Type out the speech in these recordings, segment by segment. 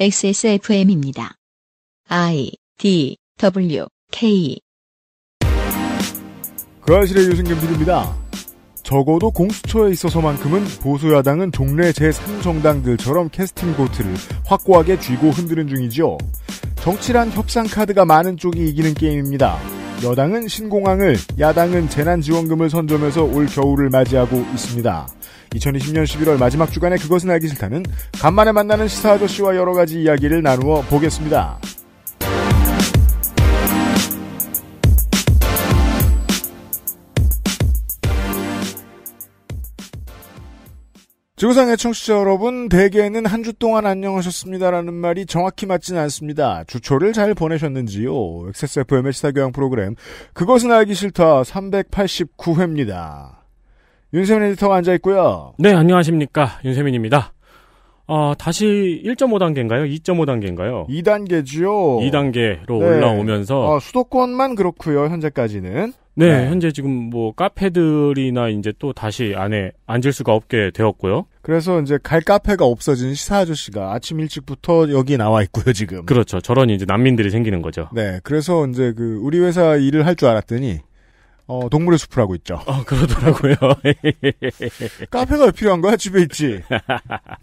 XSFM입니다. I D W K 그아실의 유승균 PD입니다. 적어도 공수처에 있어서만큼은 보수야당은 종래 제3정당들처럼 캐스팅 보트를 확고하게 쥐고 흔드는 중이죠. 정치란 협상 카드가 많은 쪽이 이기는 게임입니다. 여당은 신공항을, 야당은 재난지원금을 선점해서 올 겨울을 맞이하고 있습니다. 2020년 11월 마지막 주간에 그것은 알기 싫다는 간만에 만나는 시사 아저씨와 여러 가지 이야기를 나누어 보겠습니다. 지구상의 청취자 여러분, 대개는 한 주 동안 안녕하셨습니다라는 말이 정확히 맞진 않습니다. 주초를 잘 보내셨는지요? XSFM의 시사교양 프로그램, 그것은 알기 싫다 389회입니다. 윤세민 에디터가 앉아 있고요. 네, 안녕하십니까. 윤세민입니다. 아, 다시 1.5단계인가요? 2.5단계인가요? 2단계죠. 2단계로 네. 올라오면서. 아, 수도권만 그렇고요 현재까지는. 네, 네, 현재 지금 뭐 카페들이나 이제 또 다시 안에 앉을 수가 없게 되었고요. 그래서 이제 갈 카페가 없어진 시사 아저씨가 아침 일찍부터 여기 나와 있고요, 지금. 그렇죠. 저런 이제 난민들이 생기는 거죠. 네, 그래서 이제 그 우리 회사 일을 할 줄 알았더니 어, 동물의 숲이하고 있죠. 어, 그러더라고요. 카페가 왜 필요한 거야? 집에 있지.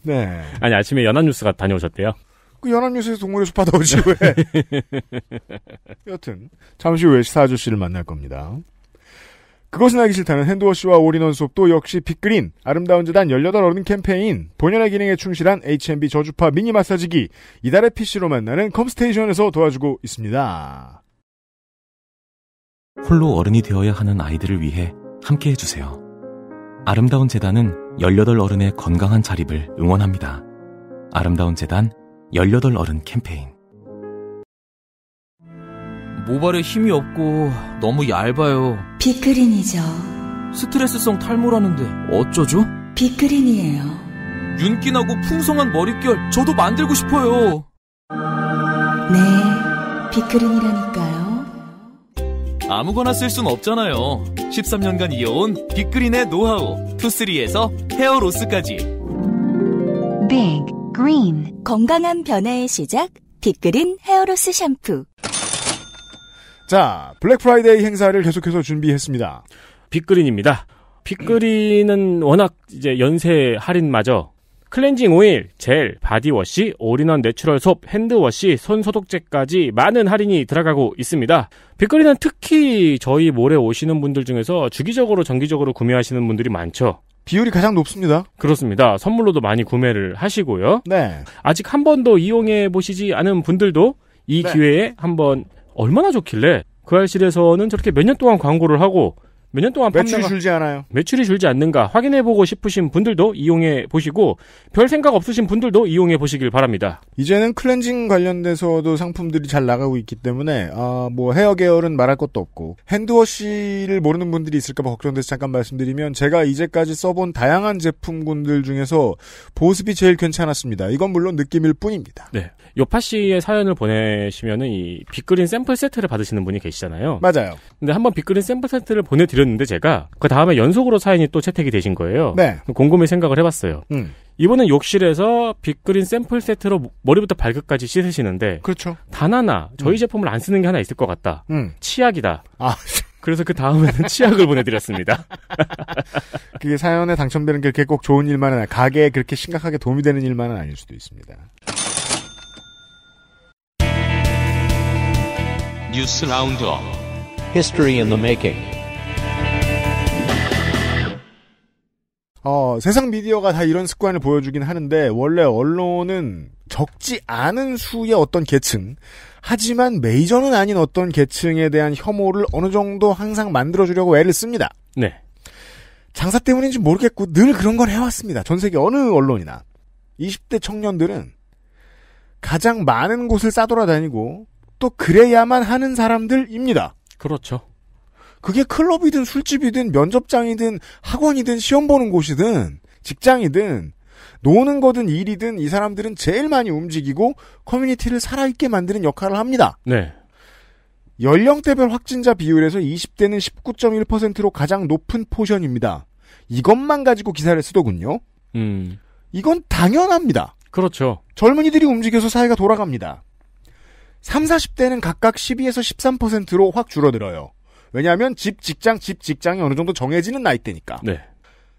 네. 아니, 아침에 연합뉴스가 다녀오셨대요. 그 연합뉴스에서 동물의 숲받다오지 왜? 여튼, 잠시 후에 시사 아저씨를 만날 겁니다. 그것은 알기 싫다는 핸드워 씨와 올인원 수업도 역시 빅그린, 아름다운 재단 18어른 캠페인, 본연의 기능에 충실한 HMB 저주파 미니 마사지기, 이달의 PC로 만나는 컴스테이션에서 도와주고 있습니다. 홀로 어른이 되어야 하는 아이들을 위해 함께 해주세요. 아름다운 재단은 18 어른의 건강한 자립을 응원합니다. 아름다운 재단 18 어른 캠페인 모발에 힘이 없고 너무 얇아요. 비크린이죠. 스트레스성 탈모라는데 어쩌죠? 비크린이에요. 윤기나고 풍성한 머릿결 저도 만들고 싶어요. 네, 비크린이라는 아무거나 쓸 순 없잖아요. 13년간 이어온 빅그린의 노하우 투쓰리에서 헤어로스까지. 빅 그린 건강한 변화의 시작 빅그린 헤어로스 샴푸. 자, 블랙 프라이데이 행사를 계속해서 준비했습니다. 빅그린입니다. 빅그린은 워낙 이제 연세 할인마저 클렌징 오일, 젤, 바디워시, 올인원 내추럴 솝, 핸드워시, 손 소독제까지 많은 할인이 들어가고 있습니다. 빅거리는 특히 저희 몰에 오시는 분들 중에서 주기적으로 정기적으로 구매하시는 분들이 많죠. 비율이 가장 높습니다. 그렇습니다. 선물로도 많이 구매를 하시고요. 네. 아직 한 번도 이용해 보시지 않은 분들도 이 네. 기회에 한 번 얼마나 좋길래 그 알실에서는 저렇게 몇 년 동안 광고를 하고 몇년 동안 매출이 줄지 않아요. 매출이 줄지 않는가 확인해보고 싶으신 분들도 이용해 보시고 별 생각 없으신 분들도 이용해 보시길 바랍니다. 이제는 클렌징 관련돼서도 상품들이 잘 나가고 있기 때문에 아, 뭐 헤어 계열은 말할 것도 없고 핸드워시를 모르는 분들이 있을까봐 걱정돼서 잠깐 말씀드리면 제가 이제까지 써본 다양한 제품군들 중에서 보습이 제일 괜찮았습니다. 이건 물론 느낌일 뿐입니다. 네, 요파 씨의 사연을 보내시면은 이 빅그린 샘플 세트를 받으시는 분이 계시잖아요. 맞아요. 근데 한번 빅그린 샘플 세트를 보내드렸는데 제가 그 다음에 연속으로 사연이 또 채택이 되신 거예요. 네. 곰곰이 생각을 해봤어요. 음. 이번엔 욕실에서 빅그린 샘플 세트로 머리부터 발끝까지 씻으시는데 그렇죠. 단 하나 저희 음. 제품을 안 쓰는 게 하나 있을 것 같다. 음. 치약이다. 아. 그래서 그 다음에는 치약을 보내드렸습니다. 그게 사연에 당첨되는 게 그렇게 꼭 좋은 일만은 가게에 그렇게 심각하게 도움이 되는 일만은 아닐 수도 있습니다. 뉴스 라운드업 History in 어, 세상 미디어가 다 이런 습관을 보여주긴 하는데 원래 언론은 적지 않은 수의 어떤 계층 하지만 메이저는 아닌 어떤 계층에 대한 혐오를 어느 정도 항상 만들어주려고 애를 씁니다. 네. 장사 때문인지 모르겠고 늘 그런 걸 해왔습니다. 전 세계 어느 언론이나 20대 청년들은 가장 많은 곳을 싸돌아다니고 또 그래야만 하는 사람들입니다. 그렇죠. 그게 클럽이든 술집이든 면접장이든 학원이든 시험 보는 곳이든 직장이든 노는 거든 일이든 이 사람들은 제일 많이 움직이고 커뮤니티를 살아있게 만드는 역할을 합니다. 네. 연령대별 확진자 비율에서 20대는 19.1%로 가장 높은 포션입니다. 이것만 가지고 기사를 쓰더군요. 음. 이건 당연합니다. 그렇죠. 젊은이들이 움직여서 사회가 돌아갑니다. 3, 0 40대는 각각 12에서 13%로 확 줄어들어요. 왜냐하면 집, 직장, 집, 직장이 어느 정도 정해지는 나이대니까. 네.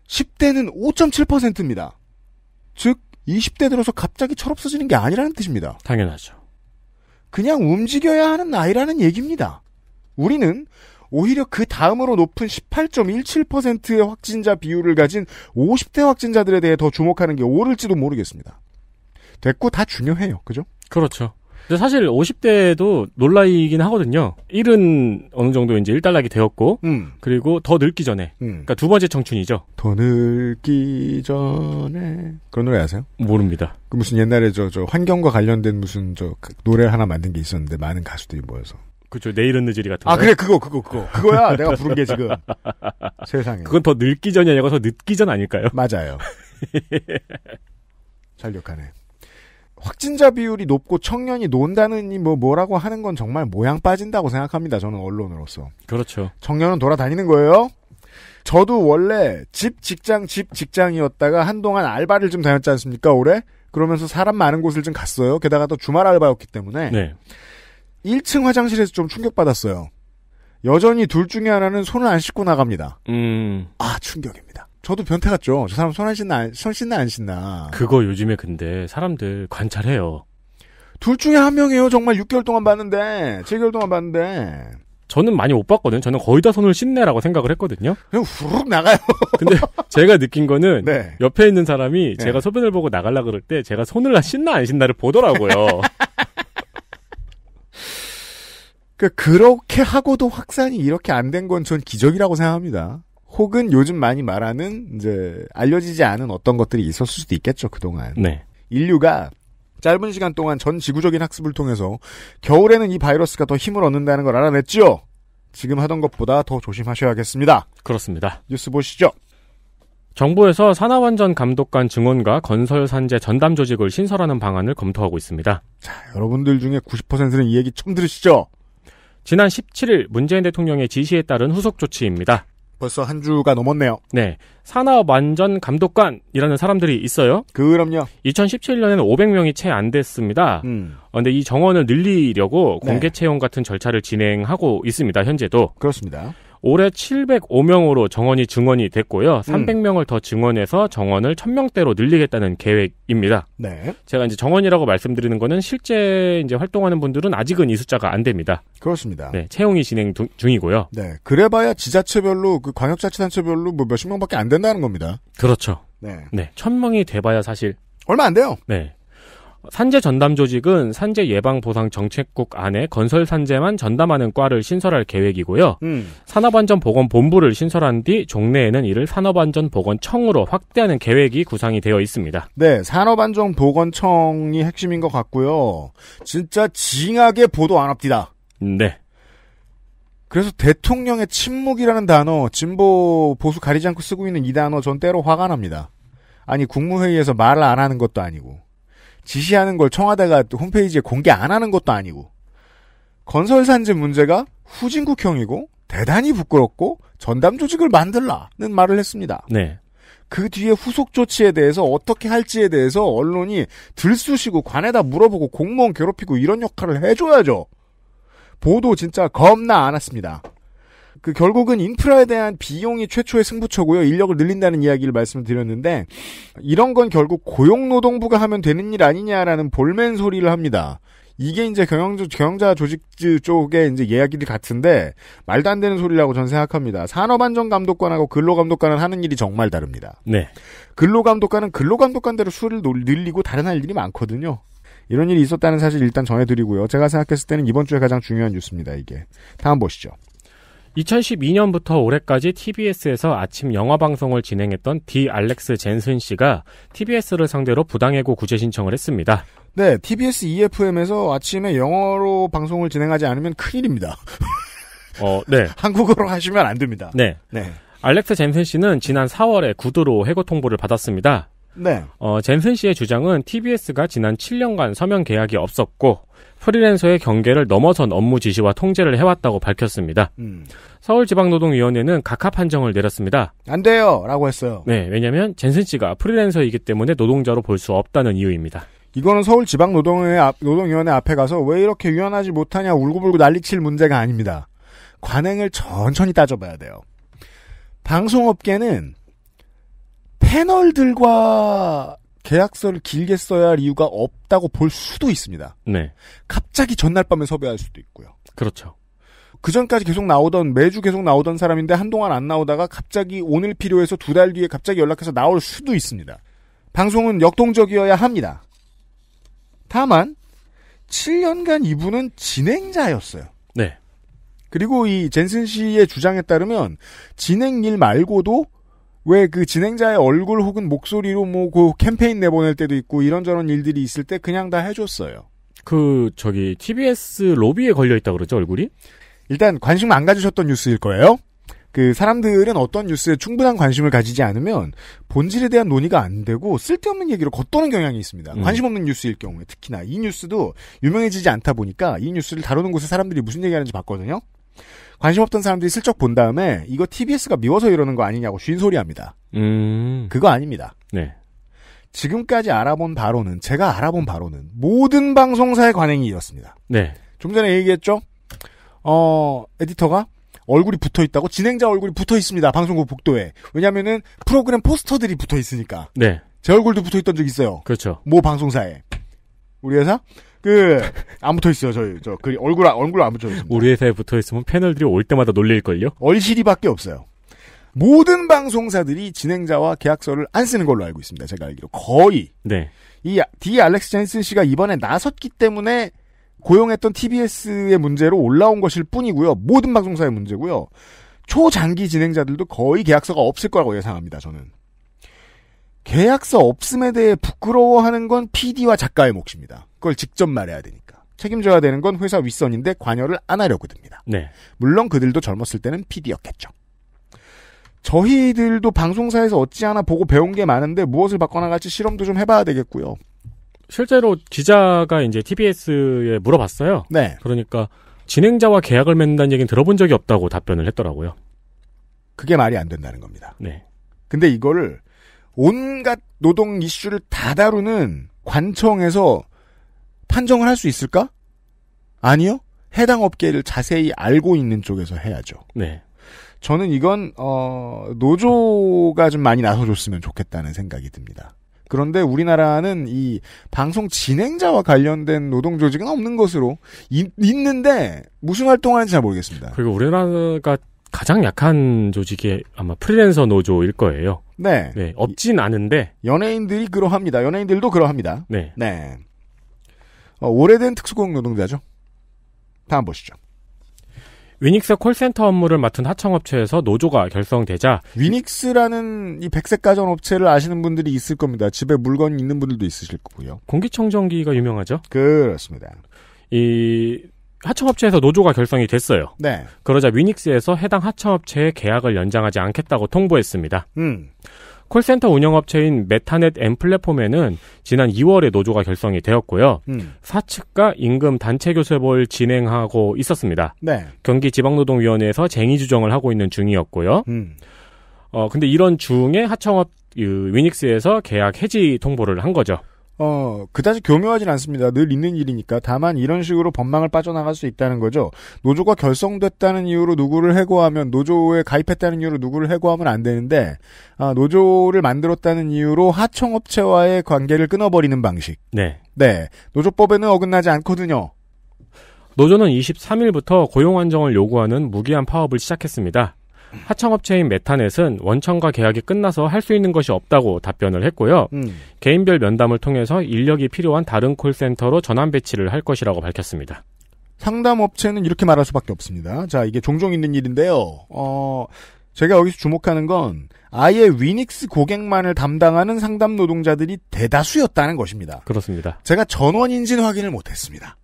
10대는 5.7%입니다. 즉 20대 들어서 갑자기 철없어지는 게 아니라는 뜻입니다. 당연하죠. 그냥 움직여야 하는 나이라는 얘기입니다. 우리는 오히려 그 다음으로 높은 18.17%의 확진자 비율을 가진 50대 확진자들에 대해 더 주목하는 게 옳을지도 모르겠습니다. 됐고 다 중요해요. 그죠? 그렇죠. 근데 사실 50대도 놀라이긴 하거든요. 1은 어느 정도 이제 1달락이 되었고, 음. 그리고 더 늙기 전에, 음. 그러니까 두 번째 청춘이죠. 더 늙기 전에 그런 노래 아세요? 모릅니다. 그 무슨 옛날에 저저 환경과 관련된 무슨 저 그 노래 하나 만든 게 있었는데 많은 가수들이 모여서. 그죠. 내일은 늦으리 같은 아, 거. 아, 그래, 그거, 그거, 그거. 그거야. 내가 부른 게 지금. 세상에. 그건 더 늙기 전이 아니고 더 늦기 전 아닐까요? 맞아요. 잘 욕하네. 확진자 비율이 높고 청년이 논다느니 뭐 뭐라고 하는 건 정말 모양 빠진다고 생각합니다. 저는 언론으로서. 그렇죠. 청년은 돌아다니는 거예요. 저도 원래 집 직장 집 직장이었다가 한동안 알바를 좀 다녔지 않습니까? 올해 그러면서 사람 많은 곳을 좀 갔어요. 게다가 또 주말 알바였기 때문에 네. 1층 화장실에서 좀 충격받았어요. 여전히 둘 중에 하나는 손을 안 씻고 나갑니다. 음. 아 충격입니다. 저도 변태 같죠. 저 사람 손 안 씻나, 손 씻나 안 씻나. 그거 요즘에 근데 사람들 관찰해요. 둘 중에 한 명이에요. 정말 6개월 동안 봤는데, 7개월 동안 봤는데. 저는 많이 못 봤거든요. 저는 거의 다 손을 씻네라고 생각을 했거든요. 그냥 후룩 나가요. 근데 제가 느낀 거는 네. 옆에 있는 사람이 네. 제가 소변을 보고 나갈라 그럴 때 제가 손을 씻나 안 씻나를 보더라고요. 그 그렇게 하고도 확산이 이렇게 안 된 건 전 기적이라고 생각합니다. 혹은 요즘 많이 말하는 이제 알려지지 않은 어떤 것들이 있었을 수도 있겠죠 그동안. 네. 인류가 짧은 시간 동안 전 지구적인 학습을 통해서 겨울에는 이 바이러스가 더 힘을 얻는다는 걸 알아냈지요. 지금 하던 것보다 더 조심하셔야겠습니다. 그렇습니다. 뉴스 보시죠. 정부에서 산하완전 감독관 증원과 건설 산재 전담 조직을 신설하는 방안을 검토하고 있습니다. 자, 여러분들 중에 90%는 이 얘기 처음 들으시죠? 지난 17일 문재인 대통령의 지시에 따른 후속 조치입니다. 벌써 한 주가 넘었네요. 네. 산업 안전 감독관이라는 사람들이 있어요. 그럼요. 2017년에는 500명이 채 안 됐습니다. 음. 어, 근데 이 정원을 늘리려고 공개 네. 채용 같은 절차를 진행하고 있습니다. 현재도. 그렇습니다. 올해 705명으로 정원이 증원이 됐고요. 300명을 음. 더 증원해서 정원을 1000명대로 늘리겠다는 계획입니다. 네. 제가 이제 정원이라고 말씀드리는 거는 실제 이제 활동하는 분들은 아직은 이 숫자가 안 됩니다. 그렇습니다. 네, 채용이 진행 두, 중이고요. 네. 그래봐야 지자체별로 그 광역자치단체별로 뭐 몇십 명밖에 안 된다는 겁니다. 그렇죠. 네. 네. 1000명이 돼봐야 사실 얼마 안 돼요. 네. 산재 전담 조직은 산재 예방 보상 정책국 안에 건설 산재만 전담하는 과를 신설할 계획이고요. 음. 산업안전보건본부를 신설한 뒤 종래에는 이를 산업안전보건청으로 확대하는 계획이 구상이 되어 있습니다. 네, 산업안전보건청이 핵심인 것 같고요. 진짜 징하게 보도 안 합디다. 네. 그래서 대통령의 침묵이라는 단어, 진보 보수 가리지 않고 쓰고 있는 이 단어 전 때로 화가 납니다. 아니 국무회의에서 말을 안 하는 것도 아니고. 지시하는 걸 청와대가 홈페이지에 공개 안 하는 것도 아니고 건설 산지 문제가 후진국형이고 대단히 부끄럽고 전담 조직을 만들라는 말을 했습니다. 네. 그 뒤에 후속 조치에 대해서 어떻게 할지에 대해서 언론이 들쑤시고 관에다 물어보고 공무원 괴롭히고 이런 역할을 해줘야죠. 보도 진짜 겁나 안 했습니다. 그 결국은 인프라에 대한 비용이 최초의 승부처고요. 인력을 늘린다는 이야기를 말씀드렸는데 이런 건 결국 고용노동부가 하면 되는 일 아니냐라는 볼멘 소리를 합니다. 이게 이제 경영조, 경영자 조직 쪽의 이제 이야기들 같은데 말도 안 되는 소리라고 저는 생각합니다. 산업안전감독관하고 근로감독관은 하는 일이 정말 다릅니다. 네. 근로감독관은 근로감독관대로 수를 늘리고 다른 할 일이 많거든요. 이런 일이 있었다는 사실 일단 전해드리고요. 제가 생각했을 때는 이번 주에 가장 중요한 뉴스입니다. 이게 다음 보시죠. 2012년부터 올해까지 TBS에서 아침 영화 방송을 진행했던 디 알렉스 젠슨 씨가 TBS를 상대로 부당해고 구제 신청을 했습니다. 네, TBS EFM에서 아침에 영어로 방송을 진행하지 않으면 큰일입니다. 어, 네. 한국어로 하시면 안 됩니다. 네. 네. 알렉스 젠슨 씨는 지난 4월에 구두로 해고 통보를 받았습니다. 네. 어, 젠슨 씨의 주장은 TBS가 지난 7년간 서면 계약이 없었고 프리랜서의 경계를 넘어선 업무 지시와 통제를 해왔다고 밝혔습니다. 음. 서울지방노동위원회는 각합 판정을 내렸습니다. 안 돼요! 라고 했어요. 네, 왜냐면 젠슨 씨가 프리랜서이기 때문에 노동자로 볼 수 없다는 이유입니다. 이거는 서울지방 노동위원회 앞에 가서 왜 이렇게 유연하지 못하냐 울고불고 난리칠 문제가 아닙니다. 관행을 천천히 따져봐야 돼요. 방송업계는 패널들과 계약서를 길게 써야 할 이유가 없다고 볼 수도 있습니다. 네. 갑자기 전날 밤에 섭외할 수도 있고요. 그렇죠. 그 전까지 계속 나오던 매주 계속 나오던 사람인데 한동안 안 나오다가 갑자기 오늘 필요해서 두 달 뒤에 갑자기 연락해서 나올 수도 있습니다. 방송은 역동적이어야 합니다. 다만 7년간 이분은 진행자였어요. 네. 그리고 이 젠슨 씨의 주장에 따르면 진행 일 말고도 왜그 진행자의 얼굴 혹은 목소리로 뭐 그 캠페인 내보낼 때도 있고 이런저런 일들이 있을 때 그냥 다 해줬어요. 그 저기 TBS 로비에 걸려 있다 그러죠 얼굴이? 일단 관심 안 가지셨던 뉴스일 거예요. 그 사람들은 어떤 뉴스에 충분한 관심을 가지지 않으면 본질에 대한 논의가 안 되고 쓸데없는 얘기로 겉도는 경향이 있습니다. 음. 관심 없는 뉴스일 경우에 특히나 이 뉴스도 유명해지지 않다 보니까 이 뉴스를 다루는 곳에 사람들이 무슨 얘기하는지 봤거든요. 관심 없던 사람들이 슬쩍 본 다음에 이거 TBS가 미워서 이러는 거 아니냐고 쉰소리합니다. 음. 그거 아닙니다. 네. 지금까지 알아본 바로는 제가 알아본 바로는 모든 방송사의 관행이 이렇습니다. 네. 좀 전에 얘기했죠. 어 에디터가 얼굴이 붙어 있다고 진행자 얼굴이 붙어 있습니다. 방송국 복도에 왜냐면은 프로그램 포스터들이 붙어 있으니까. 네. 제 얼굴도 붙어 있던 적 있어요. 그렇죠. 모 방송사에 우리 회사 그, 안 붙어 있어요, 저희. 저, 그, 얼굴, 얼굴 안 붙어 있습니다. 우리 회사에 붙어 있으면 패널들이 올 때마다 놀릴걸요? 얼시리밖에 없어요. 모든 방송사들이 진행자와 계약서를 안 쓰는 걸로 알고 있습니다. 제가 알기로. 거의. 네. 이, 디 알렉스 젠슨 씨가 이번에 나섰기 때문에 고용했던 TBS의 문제로 올라온 것일 뿐이고요. 모든 방송사의 문제고요. 초장기 진행자들도 거의 계약서가 없을 거라고 예상합니다, 저는. 계약서 없음에 대해 부끄러워하는 건 PD와 작가의 몫입니다. 그걸 직접 말해야 되니까. 책임져야 되는 건 회사 윗선인데 관여를 안 하려고 듭니다. 네. 물론 그들도 젊었을 때는 PD였겠죠. 저희들도 방송사에서 어찌 하나 보고 배운 게 많은데 무엇을 바꿔나 갈지 실험도 좀 해봐야 되겠고요. 실제로 기자가 이제 TBS에 물어봤어요. 네. 그러니까 진행자와 계약을 맺는다는 얘기는 들어본 적이 없다고 답변을 했더라고요. 그게 말이 안 된다는 겁니다. 네. 근데 이거를 온갖 노동 이슈를 다 다루는 관청에서 판정을 할 수 있을까? 아니요. 해당 업계를 자세히 알고 있는 쪽에서 해야죠. 네. 저는 이건 어, 노조가 좀 많이 나서줬으면 좋겠다는 생각이 듭니다. 그런데 우리나라는 이 방송 진행자와 관련된 노동 조직은 없는 것으로 있, 는데 무슨 활동하는지 잘 모르겠습니다. 그리고 우리나라가 가장 약한 조직이 아마 프리랜서 노조일 거예요. 네. 네. 없진 않은데. 연예인들이 그러합니다. 연예인들도 그러합니다. 네. 네. 어, 오래된 특수공용 노동자죠. 다음 보시죠. 위닉스 콜센터 업무를 맡은 하청업체에서 노조가 결성되자 위닉스라는 이 백색 가전 업체를 아시는 분들이 있을 겁니다. 집에 물건 있는 분들도 있으실 거고요. 공기청정기가 유명하죠? 그렇습니다. 이 하청업체에서 노조가 결성이 됐어요. 네. 그러자 위닉스에서 해당 하청업체의 계약을 연장하지 않겠다고 통보했습니다. 음. 콜센터 운영업체인 메타넷 M 플랫폼에는 지난 2월에 노조가 결성이 되었고요. 음. 사측과 임금 단체 교섭을 진행하고 있었습니다. 네. 경기 지방노동위원회에서 쟁의 주정을 하고 있는 중이었고요. 음. 어 근데 이런 중에 하청업 그, 위닉스에서 계약 해지 통보를 한 거죠. 어, 그다지 교묘하진 않습니다. 늘 있는 일이니까. 다만 이런 식으로 법망을 빠져나갈 수 있다는 거죠. 노조가 결성됐다는 이유로 누구를 해고하면 노조에 가입했다는 이유로 누구를 해고하면 안 되는데 아, 노조를 만들었다는 이유로 하청업체와의 관계를 끊어버리는 방식. 네. 네. 노조법에는 어긋나지 않거든요. 노조는 23일부터 고용 안정을 요구하는 무기한 파업을 시작했습니다. 하청업체인 메타넷은 원청과 계약이 끝나서 할 수 있는 것이 없다고 답변을 했고요. 음. 개인별 면담을 통해서 인력이 필요한 다른 콜센터로 전환 배치를 할 것이라고 밝혔습니다. 상담업체는 이렇게 말할 수밖에 없습니다. 자, 이게 종종 있는 일인데요. 어, 제가 여기서 주목하는 건 아예 위닉스 고객만을 담당하는 상담 노동자들이 대다수였다는 것입니다. 그렇습니다. 제가 전원인진 확인을 못했습니다.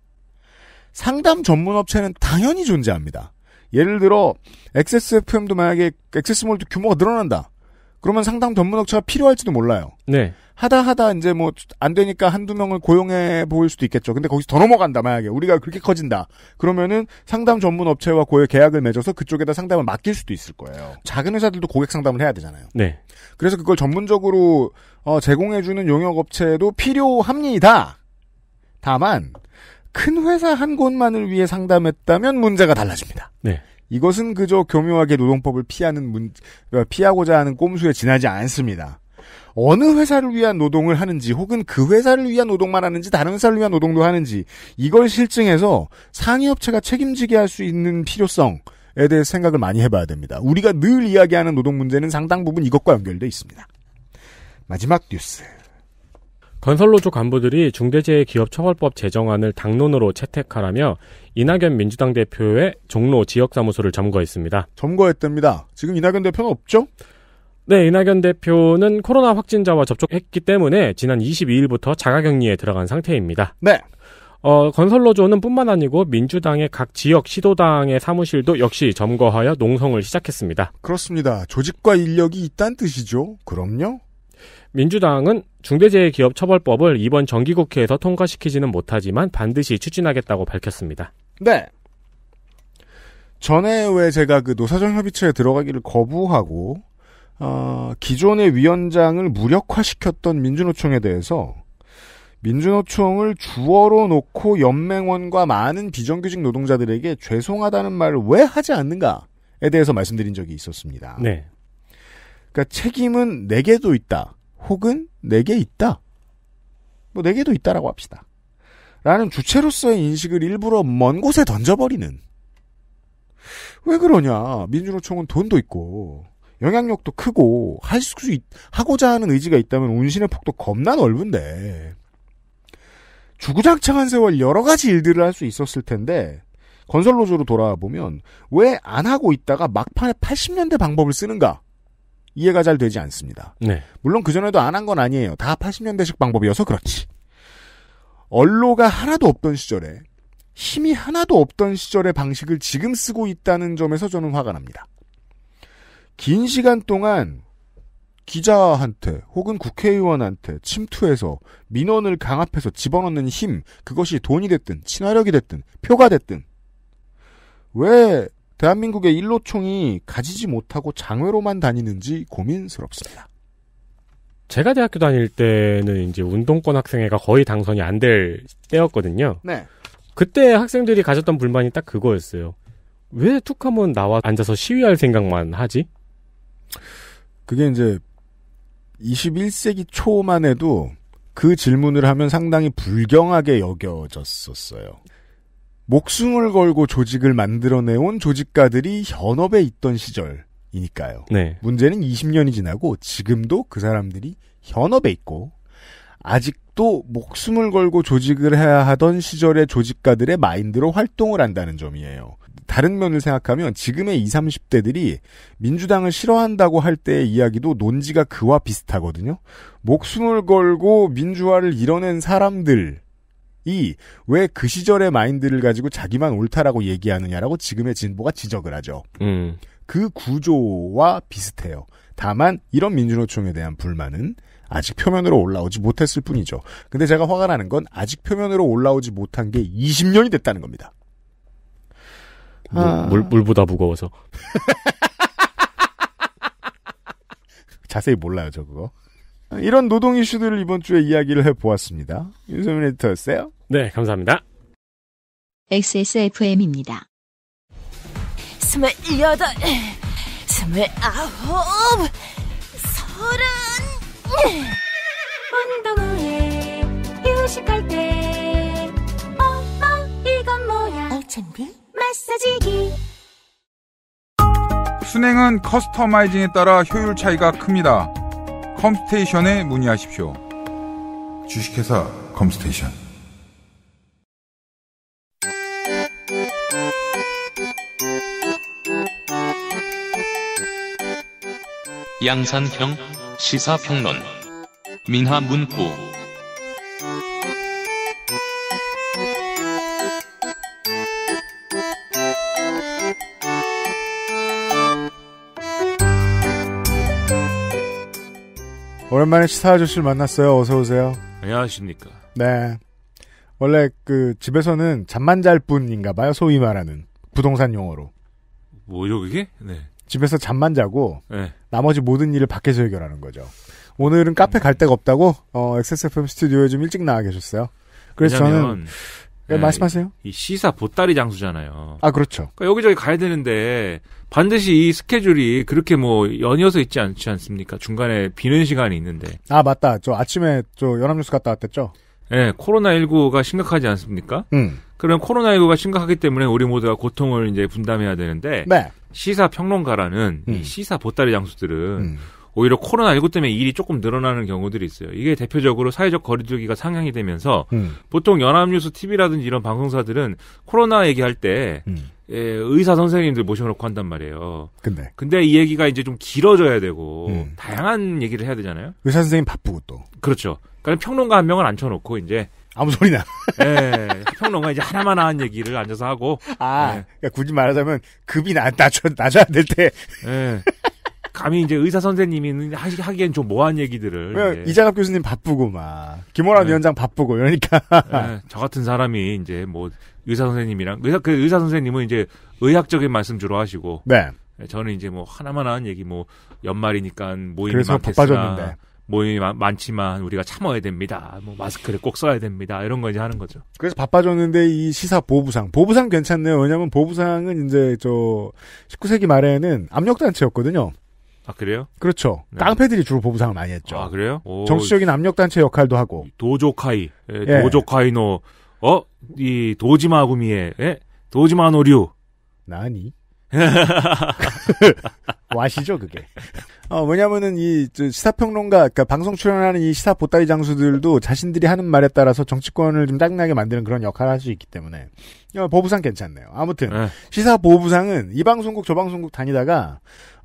상담 전문 업체는 당연히 존재합니다. 예를 들어 XSFM도 만약에 XS몰도 규모가 늘어난다. 그러면 상당 전문업체가 필요할지도 몰라요. 네. 하다 하다 이제 뭐 안 되니까 한두 명을 고용해 보일 수도 있겠죠. 근데 거기서 더 넘어간다 만약에 우리가 그렇게 커진다. 그러면은 상담 전문 업체와 고용 계약을 맺어서 그쪽에다 상담을 맡길 수도 있을 거예요. 작은 회사들도 고객 상담을 해야 되잖아요. 네. 그래서 그걸 전문적으로 어 제공해 주는 용역 업체도 필요합니다. 다만 큰 회사 한 곳만을 위해 상담했다면 문제가 달라집니다. 네. 이것은 그저 교묘하게 노동법을 피하는 문, 그러니까 피하고자 하는 꼼수에 지나지 않습니다. 어느 회사를 위한 노동을 하는지 혹은 그 회사를 위한 노동만 하는지 다른 회사를 위한 노동도 하는지 이걸 실증해서 상위업체가 책임지게 할 수 있는 필요성에 대해 생각을 많이 해봐야 됩니다. 우리가 늘 이야기하는 노동 문제는 상당 부분 이것과 연결돼 있습니다. 마지막 뉴스. 건설로조 간부들이 중대재해기업처벌법 제정안을 당론으로 채택하라며 이낙연 민주당 대표의 종로 지역사무소를 점거했습니다. 점거했답니다. 지금 이낙연 대표는 없죠? 네, 이낙연 대표는 코로나 확진자와 접촉했기 때문에 지난 22일부터 자가격리에 들어간 상태입니다. 네. 어, 건설로조는 뿐만 아니고 민주당의 각 지역 시도당의 사무실도 역시 점거하여 농성을 시작했습니다. 그렇습니다. 조직과 인력이 있다는 뜻이죠. 그럼요. 민주당은 중대재해기업처벌법을 이번 정기국회에서 통과시키지는 못하지만 반드시 추진하겠다고 밝혔습니다. 네. 전에 왜 제가 그 노사정 협의체에 들어가기를 거부하고 어, 기존의 위원장을 무력화시켰던 민주노총에 대해서 민주노총을 주어로 놓고 연맹원과 많은 비정규직 노동자들에게 죄송하다는 말을 왜 하지 않는가에 대해서 말씀드린 적이 있었습니다. 네. 그러니까 책임은 내게도 있다. 혹은 내게 있다. 뭐 내게도 있다라고 합시다. 라는 주체로서의 인식을 일부러 먼 곳에 던져버리는. 왜 그러냐. 민주노총은 돈도 있고, 영향력도 크고, 할 수, 있, 하고자 하는 의지가 있다면 운신의 폭도 겁나 넓은데, 주구장창한 세월 여러 가지 일들을 할 수 있었을 텐데, 건설로조로 돌아와 보면, 왜 안 하고 있다가 막판에 80년대 방법을 쓰는가? 이해가 잘 되지 않습니다. 네. 물론 그전에도 안 한 건 아니에요. 다 80년대식 방법이어서 그렇지. 언로가 하나도 없던 시절에 힘이 하나도 없던 시절의 방식을 지금 쓰고 있다는 점에서 저는 화가 납니다. 긴 시간 동안 기자한테 혹은 국회의원한테 침투해서 민원을 강압해서 집어넣는 힘, 그것이 돈이 됐든 친화력이 됐든 표가 됐든 왜 대한민국의 일로총이 가지지 못하고 장외로만 다니는지 고민스럽습니다. 제가 대학교 다닐 때는 이제 운동권 학생회가 거의 당선이 안 될 때였거든요. 네. 그때 학생들이 가졌던 불만이 딱 그거였어요. 왜툭 하면 나와 앉아서 시위할 생각만 하지? 그게 이제 21세기 초만 해도 그 질문을 하면 상당히 불경하게 여겨졌었어요. 목숨을 걸고 조직을 만들어내온 조직가들이 현업에 있던 시절이니까요. 네. 문제는 20년이 지나고 지금도 그 사람들이 현업에 있고 아직도 목숨을 걸고 조직을 해야 하던 시절의 조직가들의 마인드로 활동을 한다는 점이에요. 다른 면을 생각하면 지금의 20, 30대들이 민주당을 싫어한다고 할 때의 이야기도 논지가 그와 비슷하거든요. 목숨을 걸고 민주화를 이뤄낸 사람들 이왜그 시절의 마인드를 가지고 자기만 옳다라고 얘기하느냐라고 지금의 진보가 지적을 하죠. 음. 그 구조와 비슷해요. 다만 이런 민주노총에 대한 불만은 아직 표면으로 올라오지 못했을 뿐이죠. 근데 제가 화가 나는 건 아직 표면으로 올라오지 못한 게 20년이 됐다는 겁니다. 아... 물, 물, 보다 무거워서. 자세히 몰라요, 저 그거. 이런 노동 이슈들을 이번 주에 이야기를 해보았습니다. 윤소민 에디터였어요. 네, 감사합니다. XSFM입니다. 28, 29, 30. 운동회 휴식할 때 엄마 이건 뭐야? 알찬비 마사지기. 순행은 커스터마이징에 따라 효율 차이가 큽니다. 컴스테이션에 문의하십시오. 주식회사 컴스테이션. 양산형 시사평론 민화문구 오랜만에 시사 아저씨를 만났어요. 어서 오세요. 안녕하십니까. 네. 원래 그 집에서는 잠만 잘 뿐인가 봐요. 소위 말하는 부동산 용어로. 뭐죠 그게? 네. 집에서 잠만 자고 네. 나머지 모든 일을 밖에서 해결하는 거죠. 오늘은 카페 갈 데가 없다고 어, XSFM 스튜디오에 좀 일찍 나와 계셨어요. 그래서 저는 예, 네, 말씀하세요. 이 시사 보따리 장수잖아요. 아 그렇죠. 그러니까 여기저기 가야 되는데 반드시 이 스케줄이 그렇게 뭐 연이어서 있지 않지 않습니까? 중간에 비는 시간이 있는데. 아 맞다. 저 아침에 저 연합뉴스 갔다 왔댔죠. 예, 네, 코로나 19가 심각하지 않습니까? 음. 그런 코로나19가 심각하기 때문에 우리 모두가 고통을 이제 분담해야 되는데 네. 시사 평론가라는 음. 시사 보따리 장수들은 음. 오히려 코로나19 때문에 일이 조금 늘어나는 경우들이 있어요. 이게 대표적으로 사회적 거리두기가 상향이 되면서 음. 보통 연합뉴스 TV라든지 이런 방송사들은 코로나 얘기할 때 음. 예, 의사 선생님들 모셔놓고 한단 말이에요. 근데 근데 이 얘기가 이제 좀 길어져야 되고 음. 다양한 얘기를 해야 되잖아요. 의사 선생님 바쁘고 또 그렇죠. 그러니까 평론가 한 명을 앉혀놓고 이제 아무 소리나. 예. 평론가 이제 하나만 한 얘기를 앉아서 하고. 아, 예. 그러니까 굳이 말하자면 급이 낮, 낮춰, 낮아야 될 때. 예. 감히 이제 의사 선생님이 는 하시, 하기엔 좀 모한 얘기들을. 예. 이자갑 교수님 바쁘고 막 김호란 네. 예. 위원장 바쁘고 이러니까. 네. 저 같은 사람이 이제 뭐 의사 선생님이랑 의사 그 의사 선생님은 이제 의학적인 말씀 주로 하시고. 네. 저는 이제 뭐 하나만 하는 얘기 뭐 연말이니까 모임이 그래서 많겠으나 바빠졌는데. 모임이 많, 지만 우리가 참아야 됩니다. 뭐 마스크를 꼭 써야 됩니다. 이런 거 이제 하는 거죠. 그래서 바빠졌는데 이 시사 보부상. 보부상 괜찮네요. 왜냐면 보부상은 이제 저 19세기 말에는 압력단체였거든요. 아 그래요? 그렇죠. 네. 깡패들이 주로 보부상을 많이 했죠. 아 그래요? 오, 정치적인 압력단체 역할도 하고. 도조카이, 예, 예. 도조카이노, 어? 이 도지마구미의 에? 예? 도지마노류. 나니? 와시죠 그게. 어, 왜냐면은 이 시사평론가, 그러니까 방송 출연하는 이 시사 보따리 장수들도 자신들이 하는 말에 따라서 정치권을 좀 짜증나게 만드는 그런 역할을 할 수 있기 때문에 야, 어, 보부상 괜찮네요. 아무튼 에. 네. 시사 보부상은 이 방송국 저 방송국 다니다가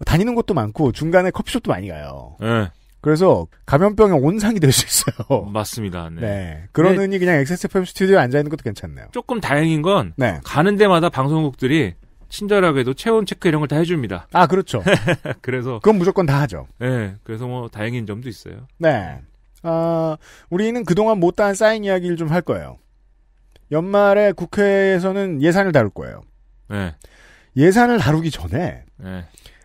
다니는 곳도 많고 중간에 커피숍도 많이 가요. 에. 네. 그래서 감염병의 온상이 될 수 있어요. 맞습니다. 네. 네. 그러느니 네. 그냥 XSFM 스튜디오에 앉아 있는 것도 괜찮네요. 조금 다행인 건 네. 가는 데마다 방송국들이 친절하게도 체온 체크 이런 걸 다 해줍니다. 아 그렇죠. 그래서 그건 무조건 다 하죠. 네, 그래서 뭐 다행인 점도 있어요. 네, 아 우리는 그동안 못다한 쌓인 이야기를 좀 할 거예요. 연말에 국회에서는 예산을 다룰 거예요. 네. 예산을 다루기 전에 네.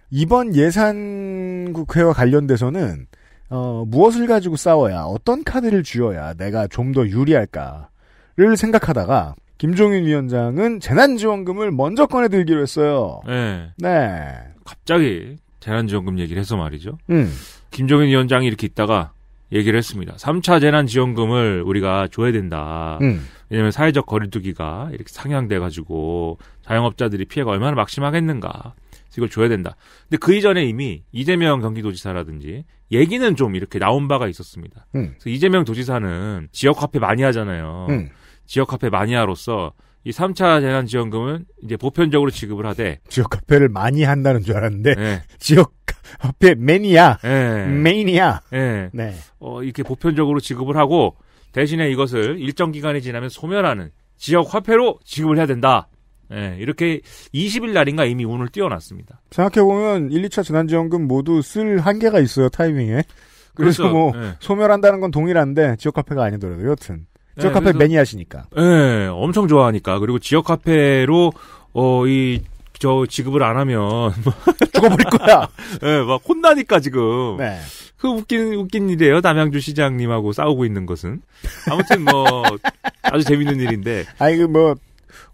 이번 예산 국회와 관련돼서는 어, 무엇을 가지고 싸워야 어떤 카드를 쥐어야 내가 좀 더 유리할까를 생각하다가 김종인 위원장은 재난지원금을 먼저 꺼내들기로 했어요. 네. 네. 갑자기 재난지원금 얘기를 해서 말이죠. 음. 김종인 위원장이 이렇게 있다가 얘기를 했습니다. 3차 재난지원금을 우리가 줘야 된다. 음. 왜냐하면 사회적 거리두기가 이렇게 상향돼가지고 자영업자들이 피해가 얼마나 막심하겠는가. 이걸 줘야 된다. 근데 그 이전에 이미 이재명 경기도지사라든지 얘기는 좀 이렇게 나온 바가 있었습니다. 음. 그래서 이재명 도지사는 지역화폐 많이 하잖아요. 음. 지역 화폐 마니아로서 이 3차 재난지원금은 이제 보편적으로 지급을 하되 지역 화폐를 많이 한다는 줄 알았는데 네. 지역 화폐 매니아 네. 매니아 네. 네. 어, 이렇게 보편적으로 지급을 하고 대신에 이것을 일정 기간이 지나면 소멸하는 지역 화폐로 지급을 해야 된다. 예, 이렇게 20일 날인가 이미 운을 띄워놨습니다. 생각해보면 1, 2차 재난지원금 모두 쓸 한계가 있어요, 타이밍에. 그래서, 그래서 그렇죠. 뭐, 예. 소멸한다는 건 동일한데, 지역화폐가 아니더라도, 여튼. 지역 네, 카페 매니아시니까. 네, 엄청 좋아하니까 그리고 지역 카페로 어 이 저 지급을 안 하면 뭐 죽어버릴 거야. 네, 막 혼나니까 지금. 네. 그 웃긴 웃긴 일이에요. 남양주 시장님하고 싸우고 있는 것은 아무튼 뭐 아주 재밌는 일인데. 아이그뭐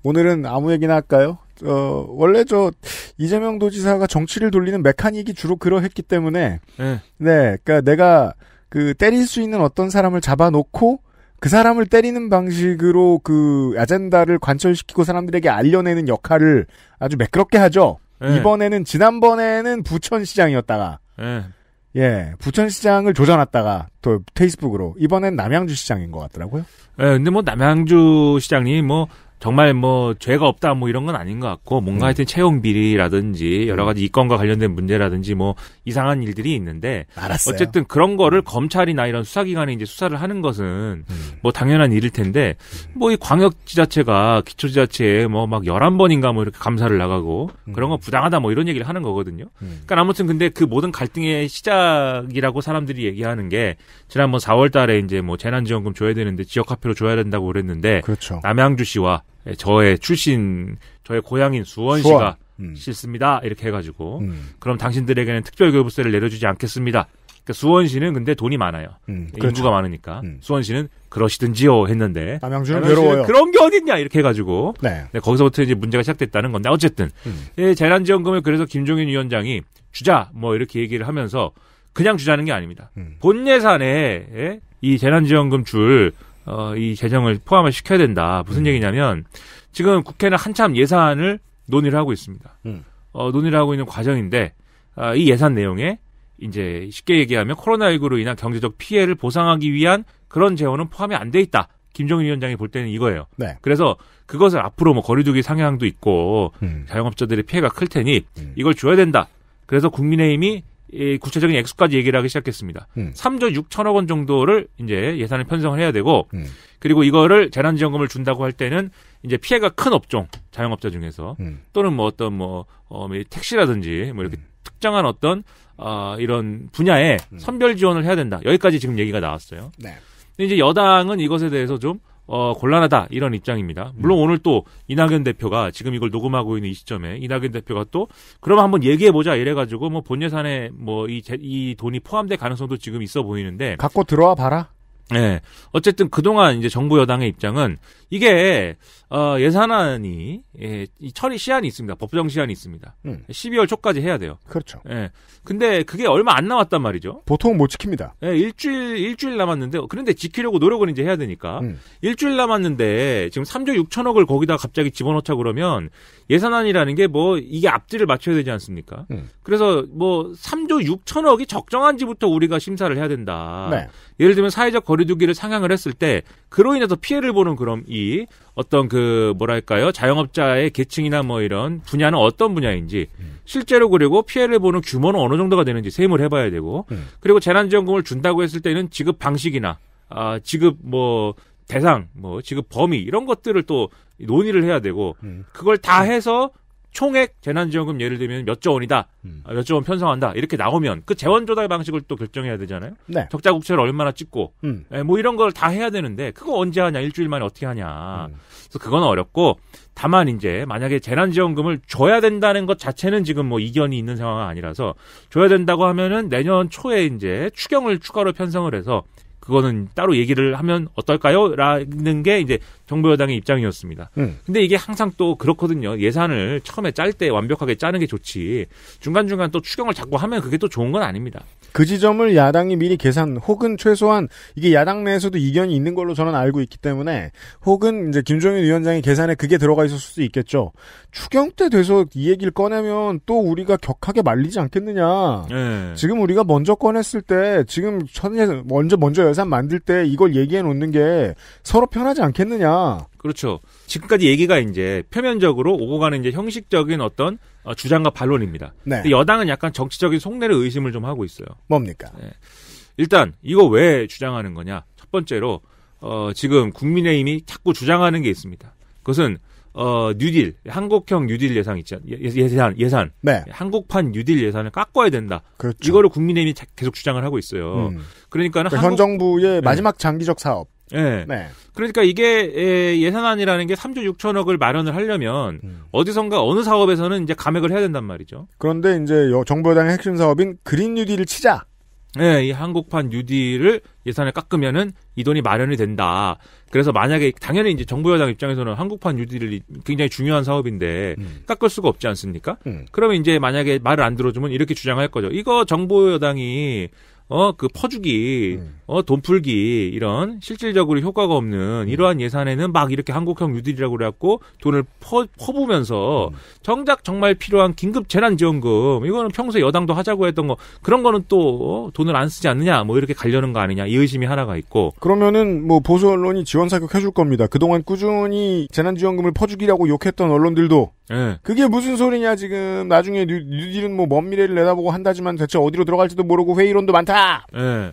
오늘은 아무 얘기나 할까요? 어 원래 저 이재명 도지사가 정치를 돌리는 메카닉이 주로 그러했기 때문에 네, 네 그러니까 내가 그 때릴 수 있는 어떤 사람을 잡아놓고 그 사람을 때리는 방식으로 그 아젠다를 관철시키고 사람들에게 알려내는 역할을 아주 매끄럽게 하죠. 네. 이번에는 지난번에는 부천시장이었다가 네. 예 부천시장을 조져놨다가 또 페이스북으로 이번엔 남양주 시장인 것 같더라고요. 예, 네, 근데 뭐 남양주 시장이 뭐 정말 뭐 죄가 없다 뭐 이런 건 아닌 것 같고 뭔가 음. 하여튼 채용 비리라든지 여러 음. 가지 이건과 관련된 문제라든지 뭐 이상한 일들이 있는데 알았어요. 어쨌든 그런 거를 검찰이나 이런 수사기관이 이제 수사를 하는 것은 음. 뭐 당연한 일일 텐데 음. 뭐이 광역 지자체가 기초 지자체에 뭐 막1 1 번인가뭐 이렇게 감사를 나가고 음. 그런 거 부당하다 뭐 이런 얘기를 하는 거거든요. 음. 그러니까 아무튼 근데 그 모든 갈등의 시작이라고 사람들이 얘기하는 게 지난번 4월 달에 이제 뭐 재난지원금 줘야 되는데 지역화폐로 줘야 된다고 그랬는데 그렇죠. 남양주시와 예, 저의 출신, 저의 고향인 수원시가 수원. 음. 싫습니다. 이렇게 해가지고 음. 그럼 당신들에게는 특별교부세를 내려주지 않겠습니다. 그러니까 수원시는 근데 돈이 많아요. 음, 예, 그렇죠. 인구가 많으니까 음. 수원시는 그러시든지요 했는데 남양주는 괴로워요. 그런 게 어딨냐 이렇게 해가지고 네. 네, 거기서부터 이제 문제가 시작됐다는 건데 어쨌든 음. 예, 재난지원금을 그래서 김종인 위원장이 주자 뭐 이렇게 얘기를 하면서 그냥 주자는 게 아닙니다. 음. 본 예산에 예? 이 재난지원금 줄 어, 이재정을 포함을 시켜야 된다. 무슨 음. 얘기냐면 지금 국회는 한참 예산을 논의를 하고 있습니다. 음. 어, 논의를 하고 있는 과정인데 어, 이 예산 내용에 이제 쉽게 얘기하면 코로나19로 인한 경제적 피해를 보상하기 위한 그런 재원은 포함이 안 돼 있다. 김종인 위원장이 볼 때는 이거예요. 네. 그래서 그것을 앞으로 뭐 거리두기 상향도 있고 음. 자영업자들의 피해가 클 테니 음. 이걸 줘야 된다. 그래서 국민의힘이 이 구체적인 액수까지 얘기를 하기 시작했습니다. 음. 3조 6천억 원 정도를 이제 예산을 편성을 해야 되고 음. 그리고 이거를 재난지원금을 준다고 할 때는 이제 피해가 큰 업종 자영업자 중에서 음. 또는 뭐 어떤 뭐 어, 뭐 택시라든지 뭐 이렇게 음. 특정한 어떤 어, 이런 분야에 음. 선별 지원을 해야 된다. 여기까지 지금 얘기가 나왔어요. 네. 근데 이제 여당은 이것에 대해서 좀 어, 곤란하다 이런 입장입니다. 물론 음. 오늘 또 이낙연 대표가 지금 이걸 녹음하고 있는 이 시점에 이낙연 대표가 또 그럼 한번 얘기해 보자 이래 가지고 뭐 본예산에 뭐 이 이 돈이 포함될 가능성도 지금 있어 보이는데 갖고 들어와 봐라. 네. 어쨌든 그동안 이제 정부 여당의 입장은 이게 어 예산안이 예, 이 처리 시한이 있습니다. 법정 시한이 있습니다. 음. 12월 초까지 해야 돼요. 그렇죠. 예. 근데 그게 얼마 안 남았단 말이죠. 보통 못 지킵니다. 예, 일주일 일주일 남았는데 그런데 지키려고 노력을 이제 해야 되니까. 음. 일주일 남았는데 지금 3조 6천억을 거기다 갑자기 집어넣자 그러면 예산안이라는 게 뭐 이게 앞뒤를 맞춰야 되지 않습니까? 음. 그래서 뭐 3조 6천억이 적정한지부터 우리가 심사를 해야 된다. 네. 예를 들면 사회적 거리두기를 상향을 했을 때 그로 인해서 피해를 보는 그럼 이 어떤 그 뭐랄까요 자영업자의 계층이나 뭐 이런 분야는 어떤 분야인지 실제로 그리고 피해를 보는 규모는 어느 정도가 되는지 세임을 해봐야 되고 네. 그리고 재난지원금을 준다고 했을 때는 지급 방식이나 아 지급 뭐 대상 뭐 지급 범위 이런 것들을 또 논의를 해야 되고 음. 그걸 다 해서 총액 재난지원금 예를 들면 몇 조 원이다, 음. 아, 몇조 원 편성한다 이렇게 나오면 그 재원 조달 방식을 또 결정해야 되잖아요. 네. 적자 국채를 얼마나 찍고 음. 네, 뭐 이런 걸 다 해야 되는데 그거 언제 하냐 일주일 만에 어떻게 하냐. 음. 그래서 그건 어렵고 다만 이제 만약에 재난지원금을 줘야 된다는 것 자체는 지금 뭐 이견이 있는 상황은 아니라서 줘야 된다고 하면은 내년 초에 이제 추경을 추가로 편성을 해서 그거는 따로 얘기를 하면 어떨까요? 라는 게 이제 정부 여당의 입장이었습니다. 음. 근데 이게 항상 또 그렇거든요. 예산을 처음에 짤 때 완벽하게 짜는 게 좋지 중간중간 또 추경을 자꾸 하면 그게 또 좋은 건 아닙니다. 그 지점을 야당이 미리 계산 혹은 최소한 이게 야당 내에서도 이견이 있는 걸로 저는 알고 있기 때문에 혹은 이제 김종인 위원장이 계산에 그게 들어가 있었을 수도 있겠죠. 추경 때 돼서 이 얘기를 꺼내면 또 우리가 격하게 말리지 않겠느냐. 네. 지금 우리가 먼저 꺼냈을 때 지금 첫 예산, 먼저 먼저 예산 만들 때 이걸 얘기해 놓는 게 서로 편하지 않겠느냐. 그렇죠. 지금까지 얘기가 이제 표면적으로 오고 가는 이제 형식적인 어떤 어, 주장과 반론입니다. 네. 여당은 약간 정치적인 속내를 의심을 좀 하고 있어요. 뭡니까? 네. 일단 이거 왜 주장하는 거냐? 첫 번째로 어, 지금 국민의힘이 자꾸 주장하는 게 있습니다. 그것은 어, 뉴딜, 한국형 뉴딜 예산 있죠 예, 예, 예산, 예산. 네. 한국판 뉴딜 예산을 깎아야 된다. 그렇죠. 이거를 국민의힘이 계속 주장을 하고 있어요. 음. 그러니까, 그러니까 한국... 현 정부의 네. 마지막 장기적 사업. 네. 네. 그러니까 이게 예, 예산안이라는 게 3조 6천억을 마련을 하려면 음. 어디선가 어느 사업에서는 이제 감액을 해야 된단 말이죠. 그런데 이제 정부 여당의 핵심 사업인 그린 뉴딜을 치자. 네, 이 한국판 뉴딜을 예산에 깎으면은 이 돈이 마련이 된다. 그래서 만약에 당연히 이제 정부 여당 입장에서는 한국판 뉴딜이 굉장히 중요한 사업인데 음. 깎을 수가 없지 않습니까? 음. 그러면 이제 만약에 말을 안 들어주면 이렇게 주장할 거죠. 이거 정부 여당이 어, 그 퍼주기, 음. 어, 돈 풀기, 이런 실질적으로 효과가 없는 음. 이러한 예산에는 막 이렇게 한국형 뉴딜이라고 그래갖고 돈을 퍼, 퍼부면서 음. 정작 정말 필요한 긴급 재난지원금, 이거는 평소에 여당도 하자고 했던 거, 그런 거는 또 어, 돈을 안 쓰지 않느냐, 뭐 이렇게 가려는 거 아니냐, 이 의심이 하나가 있고. 그러면은 뭐 보수 언론이 지원 사격 해줄 겁니다. 그동안 꾸준히 재난지원금을 퍼주기라고 욕했던 언론들도 예. 그게 무슨 소리냐 지금 나중에 뉴, 뉴딜은 뭐 먼 미래를 내다보고 한다지만 대체 어디로 들어갈지도 모르고 회의론도 많다. 네.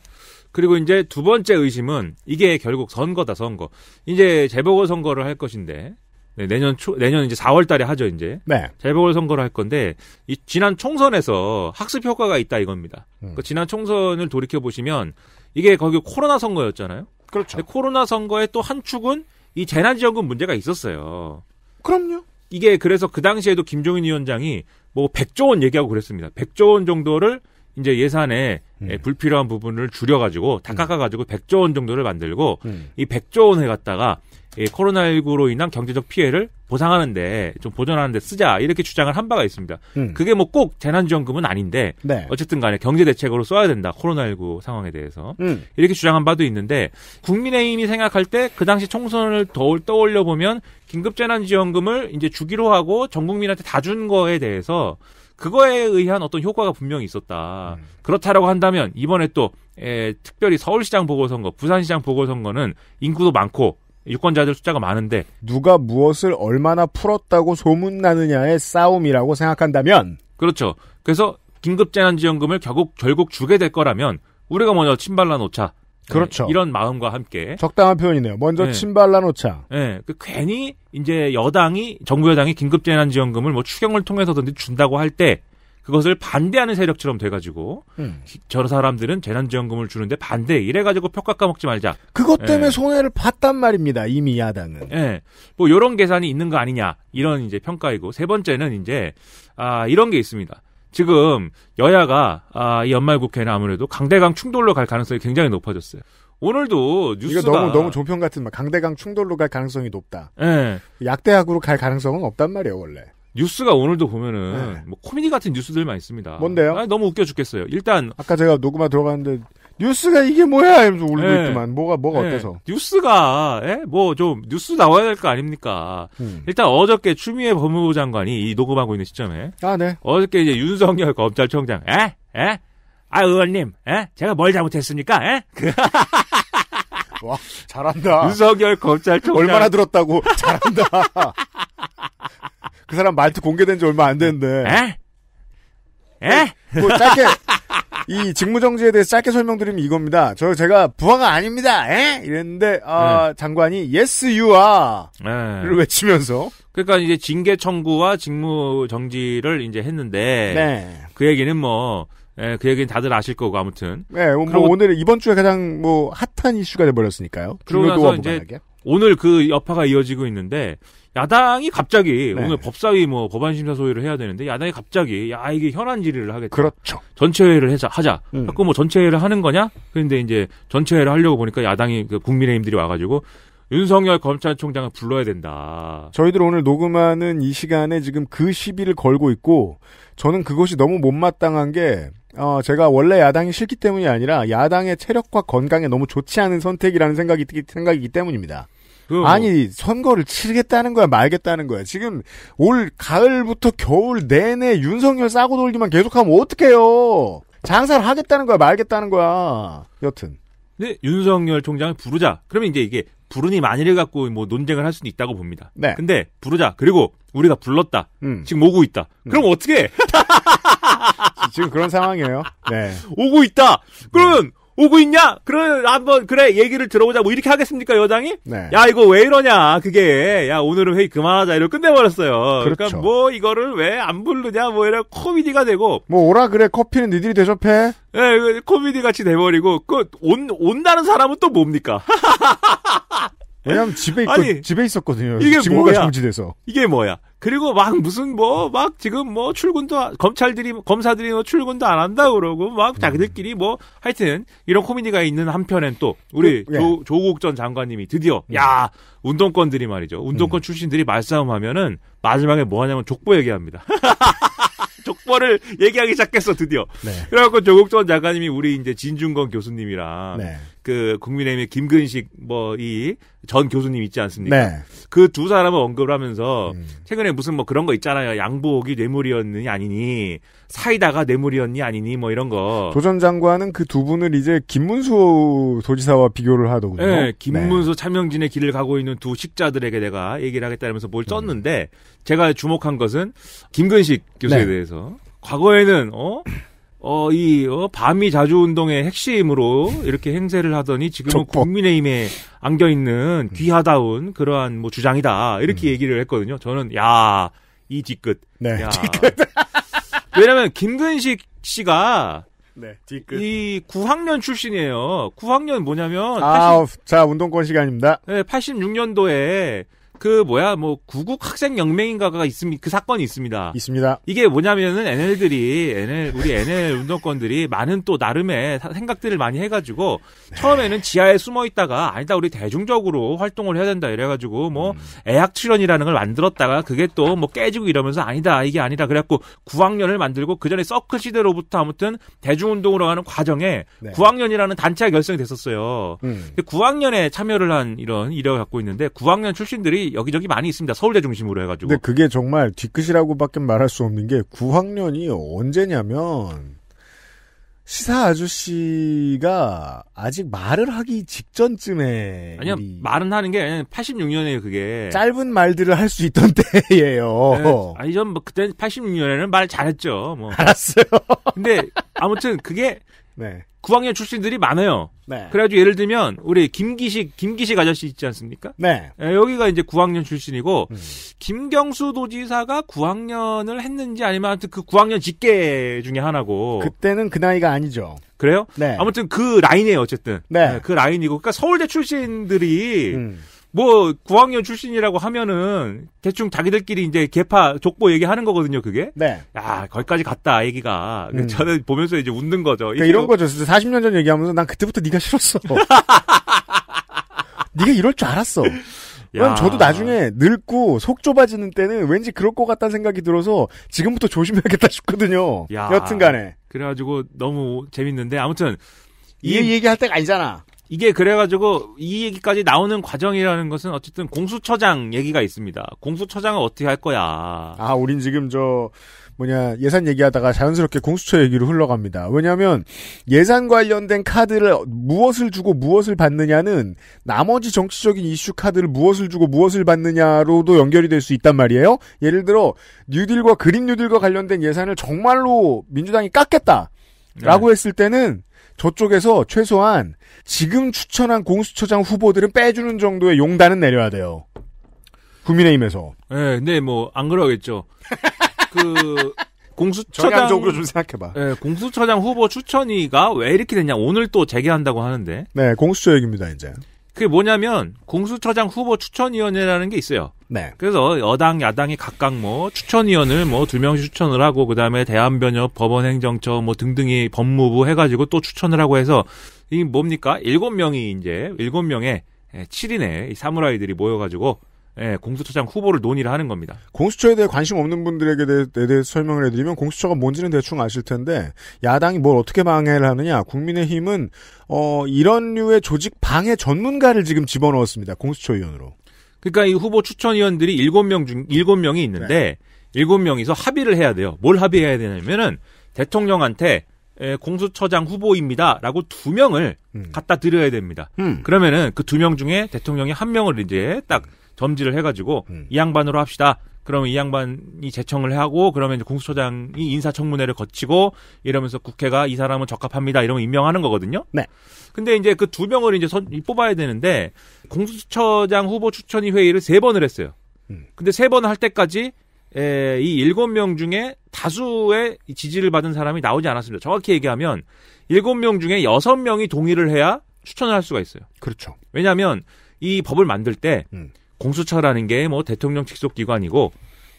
그리고 이제 두 번째 의심은 이게 결국 선거다 선거. 이제 재보궐 선거를 할 것인데 네, 내년 초 내년 이제 4월달에 하죠 이제 네. 재보궐 선거를 할 건데 이 지난 총선에서 학습 효과가 있다 이겁니다. 음. 그 지난 총선을 돌이켜 보시면 이게 거기 코로나 선거였잖아요. 그렇죠. 코로나 선거의 또한 축은 이 재난지원금 문제가 있었어요. 그럼요. 이게 그래서 그 당시에도 김종인 위원장이 뭐백조원 얘기하고 그랬습니다. 백조원 정도를 이제 예산에 음. 예, 불필요한 부분을 줄여가지고 다 음. 깎아가지고 백0 0조원 정도를 만들고 음. 이백조 원을 갖다가 코로나19로 인한 경제적 피해를 보상하는데 좀 보전하는데 쓰자 이렇게 주장을 한 바가 있습니다. 음. 그게 뭐 꼭 재난지원금은 아닌데 네. 어쨌든 간에 경제 대책으로 써야 된다 코로나19 상황에 대해서 음. 이렇게 주장한 바도 있는데 국민의힘이 생각할 때 그 당시 총선을 더 떠올려 보면 긴급재난지원금을 이제 주기로 하고 전 국민한테 다 준 거에 대해서 그거에 의한 어떤 효과가 분명히 있었다. 음. 그렇다라고 한다면 이번에 또 에, 특별히 서울시장 보궐선거, 부산시장 보궐선거는 인구도 많고 유권자들 숫자가 많은데 누가 무엇을 얼마나 풀었다고 소문나느냐의 싸움이라고 생각한다면 그렇죠. 그래서 긴급재난지원금을 결국 결국 주게 될 거라면 우리가 먼저 침발라 놓자. 네, 그렇죠. 이런 마음과 함께 적당한 표현이네요. 먼저 네. 침발라 놓자. 네. 그 괜히 이제 여당이 정부 여당이 긴급 재난 지원금을 뭐 추경을 통해서든지 준다고 할 때 그것을 반대하는 세력처럼 돼 가지고 음. 저 사람들은 재난 지원금을 주는데 반대 이래 가지고 표가 까먹지 말자. 그것 때문에 네. 손해를 봤단 말입니다. 이미 야당은. 예. 네. 뭐 요런 계산이 있는 거 아니냐. 이런 이제 평가이고 세 번째는 이제 아 이런 게 있습니다. 지금 여야가 아, 이 연말 국회는 아무래도 강대강 충돌로 갈 가능성이 굉장히 높아졌어요. 오늘도 뉴스가 이거 너무 너무 종편 같은 말 강대강 충돌로 갈 가능성이 높다. 예. 약대학으로 갈 가능성은 없단 말이에요 원래. 뉴스가 오늘도 보면은 예. 뭐 코미디 같은 뉴스들만 있습니다. 뭔데요? 아니, 너무 웃겨 죽겠어요. 일단 아까 제가 녹음하 들어갔는데 뉴스가 이게 뭐야 이러면서 울고 네. 예. 있지만 뭐가 뭐가 네. 어때서 뉴스가 예? 뭐좀 뉴스 나와야 될 거 아닙니까 음. 일단 어저께 추미애 법무부 장관이 이 녹음하고 있는 시점에 아네 어저께 이제 윤석열 검찰총장 에? 에? 아 의원님 에? 제가 뭘 잘못했습니까 에? 와 잘한다 윤석열 검찰총장 얼마나 들었다고 잘한다 그 사람 말투 공개된 지 얼마 안 됐는데 에? 에? 뭐 짧게 이 직무정지에 대해서 짧게 설명드리면 이겁니다. 저 제가 부하가 아닙니다. 에? 이랬는데 아, 네. 장관이 yes you are를 네. 외치면서 그러니까 이제 징계 청구와 직무정지를 이제 했는데 네. 그 얘기는 뭐. 예, 그 얘기는 다들 아실 거고 아무튼. 네, 뭐, 그리고, 오늘 이번 주에 가장 뭐 핫한 이슈가 돼 버렸으니까요. 그러고 나서 이제 오늘 그 여파가 이어지고 있는데 야당이 갑자기 네. 오늘 법사위 뭐 법안 심사 소위를 해야 되는데 야당이 갑자기 야 이게 현안 질의를 하겠다. 그렇죠. 전체 회의를 하자. 하자. 음. 자꾸 뭐 전체 회의를 하는 거냐? 그런데 이제 전체 회의를 하려고 보니까 야당이 그 국민의힘들이 와가지고 윤석열 검찰총장을 불러야 된다. 저희들 오늘 녹음하는 이 시간에 지금 그 시비를 걸고 있고 저는 그것이 너무 못마땅한 게 어, 제가 원래 야당이 싫기 때문이 아니라 야당의 체력과 건강에 너무 좋지 않은 선택이라는 생각이 생각이기 때문입니다. 그... 아니 선거를 치르겠다는 거야 말겠다는 거야 지금 올 가을부터 겨울 내내 윤석열 싸고 돌기만 계속하면 어떡해요 장사를 하겠다는 거야 말겠다는 거야 여튼 네 윤석열 총장을 부르자 그러면 이제 이게 부르니 만일을 갖고 뭐 논쟁을 할수는 있다고 봅니다. 네. 근데 부르자. 그리고 우리가 불렀다. 음. 지금 오고 있다. 그럼 음. 어떻게? 지금 그런 상황이에요. 네. 오고 있다. 그러면 네. 오고 있냐? 그럼 한번 그래 얘기를 들어보자. 뭐 이렇게 하겠습니까 여당이? 네. 야 이거 왜 이러냐? 그게 야 오늘은 회의 그만하자. 이러 고 끝내버렸어요. 그러니까 그렇죠. 그러니까 뭐 이거를 왜 안 부르냐? 뭐 이런 코미디가 되고. 뭐 오라 그래 커피는 니들이 대접해. 예, 그 코미디 같이 돼버리고 그온 온다는 사람은 또 뭡니까? 왜냐면 집에 있고 아니, 집에 있었거든요. 이게 뭐야? 정지돼서. 이게 뭐야? 그리고 막 무슨 뭐 막 지금 뭐 출근도 검찰들이 검사들이 뭐 출근도 안 한다 그러고 막 자기들끼리 뭐 하여튼 이런 코미디가 있는 한편엔 또 우리 네. 조, 조국 전 장관님이 드디어 네. 야 운동권들이 말이죠 운동권 음. 출신들이 말싸움하면은 마지막에 뭐 하냐면 족보 얘기합니다. 족보를 얘기하기 시작했어 드디어. 네. 그래갖고 조국 전 장관님이 우리 이제 진중건 교수님이랑 네. 그 국민의힘의 김근식 뭐 이 전 교수님 있지 않습니까? 네. 그두 사람을 언급을 하면서 음. 최근에 무슨 뭐 그런 거 있잖아요. 양복이 뇌물이었느냐 아니니 사이다가 뇌물이었니 아니니 뭐 이런 거. 조 전 장관은 그 두 분을 이제 김문수 도지사와 비교를 하더군요. 네, 네. 김문수 네. 차명진의 길을 가고 있는 두 식자들에게 내가 얘기를 하겠다면서 뭘 썼는데 음. 제가 주목한 것은 김근식 교수에 네. 대해서 과거에는 어 어, 이, 어, 밤이 자주 운동의 핵심으로 이렇게 행세를 하더니 지금은 국민의힘에 안겨있는 음. 귀하다운 그러한 뭐 주장이다. 이렇게 음. 얘기를 했거든요. 저는, 야, 이 뒤끝. 네. 야. 뒤끝. 왜냐면 김근식 씨가 네, 뒤끝. 이 9학년 출신이에요. 9학년 뭐냐면. 아, 80... 자, 운동권 시간입니다. 네, 86년도에 그 뭐야 뭐 구국 학생 영맹인가가 있습니다. 그 사건이 있습니다. 있습니다. 이게 뭐냐면은 NL들이 NL 우리 NL 운동권들이 많은 또 나름의 생각들을 많이 해가지고 네. 처음에는 지하에 숨어 있다가 아니다 우리 대중적으로 활동을 해야 된다 이래가지고 뭐 음. 애학 출연이라는 걸 만들었다가 그게 또 뭐 깨지고 이러면서 아니다 이게 아니다 그래갖고 9학년을 만들고 그 전에 서클 시대로부터 아무튼 대중운동으로 가는 과정에 네. 9학년이라는 단체가 결성이 됐었어요. 음. 9학년에 참여를 한 이런 이력을 갖고 있는데 9학년 출신들이 여기저기 많이 있습니다. 서울대 중심으로 해가지고. 근데 그게 정말 뒤끝이라고밖에 말할 수 없는 게 9학년이 언제냐면 시사 아저씨가 아직 말을 하기 직전쯤에 아니요 말은 하는 게 86년에 그게 짧은 말들을 할 수 있던 때예요. 네, 아니 전뭐 그때 86년에는 말 잘했죠. 뭐 알았어요. 근데 아무튼 그게 네. 9학년 출신들이 많아요. 네. 그래가지고 예를 들면 우리 김기식 김기식 아저씨 있지 않습니까? 네. 예, 여기가 이제 9학년 출신이고 음. 김경수 도지사가 9학년을 했는지 아니면 아무튼 그 9학년 직계 중에 하나고 그때는 그 나이가 아니죠. 그래요? 네. 아무튼 그 라인이에요 어쨌든. 네. 네 그 라인이고 그러니까 서울대 출신들이 음. 뭐 9학년 출신이라고 하면은 대충 자기들끼리 이제 개파 족보 얘기하는 거거든요, 그게. 네. 야, 거기까지 갔다 얘기가. 음. 저는 보면서 이제 웃는 거죠. 그러니까 이런 거죠. 40년 전 얘기하면서 난 그때부터 네가 싫었어. 네가 이럴 줄 알았어. 그럼 저도 나중에 늙고 속 좁아지는 때는 왠지 그럴 것 같다는 생각이 들어서 지금부터 조심해야겠다 싶거든요. 야. 여튼간에. 그래가지고 너무 재밌는데 아무튼 이 얘기할 때가 아니잖아. 이게 그래가지고 이 얘기까지 나오는 과정이라는 것은 어쨌든 공수처장 얘기가 있습니다. 공수처장을 어떻게 할 거야? 아, 우린 지금 저 뭐냐 예산 얘기하다가 자연스럽게 공수처 얘기로 흘러갑니다. 왜냐하면 예산 관련된 카드를 무엇을 주고 무엇을 받느냐는 나머지 정치적인 이슈 카드를 무엇을 주고 무엇을 받느냐로도 연결이 될 수 있단 말이에요. 예를 들어 뉴딜과 그린 뉴딜과 관련된 예산을 정말로 민주당이 깎겠다라고 네. 했을 때는 저쪽에서 최소한 지금 추천한 공수처장 후보들은 빼주는 정도의 용단은 내려야 돼요. 국민의힘에서. 네, 근데 뭐 안 그러겠죠. 그 공수처장 전으로좀 생각해봐. 예, 공수처장 후보 추천위가 왜 이렇게 됐냐? 오늘 또 재개한다고 하는데. 네, 공수처 얘기입니다 이제. 그게 뭐냐면 공수처장 후보 추천위원회라는 게 있어요. 네. 그래서 여당 야당이 각각 뭐 추천위원을 뭐 두 명씩 추천을 하고 그다음에 대한변협 법원행정처 뭐 등등이 법무부 해가지고 또 추천을 하고 해서 이 뭡니까 일곱 명이 이제 일곱 명의 7인의 예, 사무라이들이 모여가지고 예, 공수처장 후보를 논의를 하는 겁니다. 공수처에 대해 관심 없는 분들에게 대해, 대해 설명을 해드리면 공수처가 뭔지는 대충 아실 텐데 야당이 뭘 어떻게 방해를 하느냐 국민의힘은 어, 이런 류의 조직 방해 전문가를 지금 집어넣었습니다. 공수처위원으로. 그러니까 이 후보 추천위원들이 7명 중 7명이 있는데 네. 7명이서 합의를 해야 돼요. 뭘 합의해야 되냐면은 대통령한테 에, 공수처장 후보입니다라고 두 명을 음. 갖다 드려야 됩니다. 음. 그러면은 그 두 명 중에 대통령이 한 명을 이제 딱 음. 점지를 해가지고 음. 이 양반으로 합시다. 그러면 이 양반이 재청을 하고 그러면 이제 공수처장이 인사청문회를 거치고 이러면서 국회가 이 사람은 적합합니다 이러면 임명하는 거거든요. 네. 근데 이제 그 두 명을 이제 선, 뽑아야 되는데 공수처장 후보 추천위 회의를 세 번을 했어요. 음. 근데 세번할 때까지 에, 이 일곱 명 중에 다수의 지지를 받은 사람이 나오지 않았습니다. 정확히 얘기하면 일곱 명 중에 여섯 명이 동의를 해야 추천을 할 수가 있어요. 그렇죠. 왜냐하면 이 법을 만들 때 음. 공수처라는 게 뭐 대통령 직속 기관이고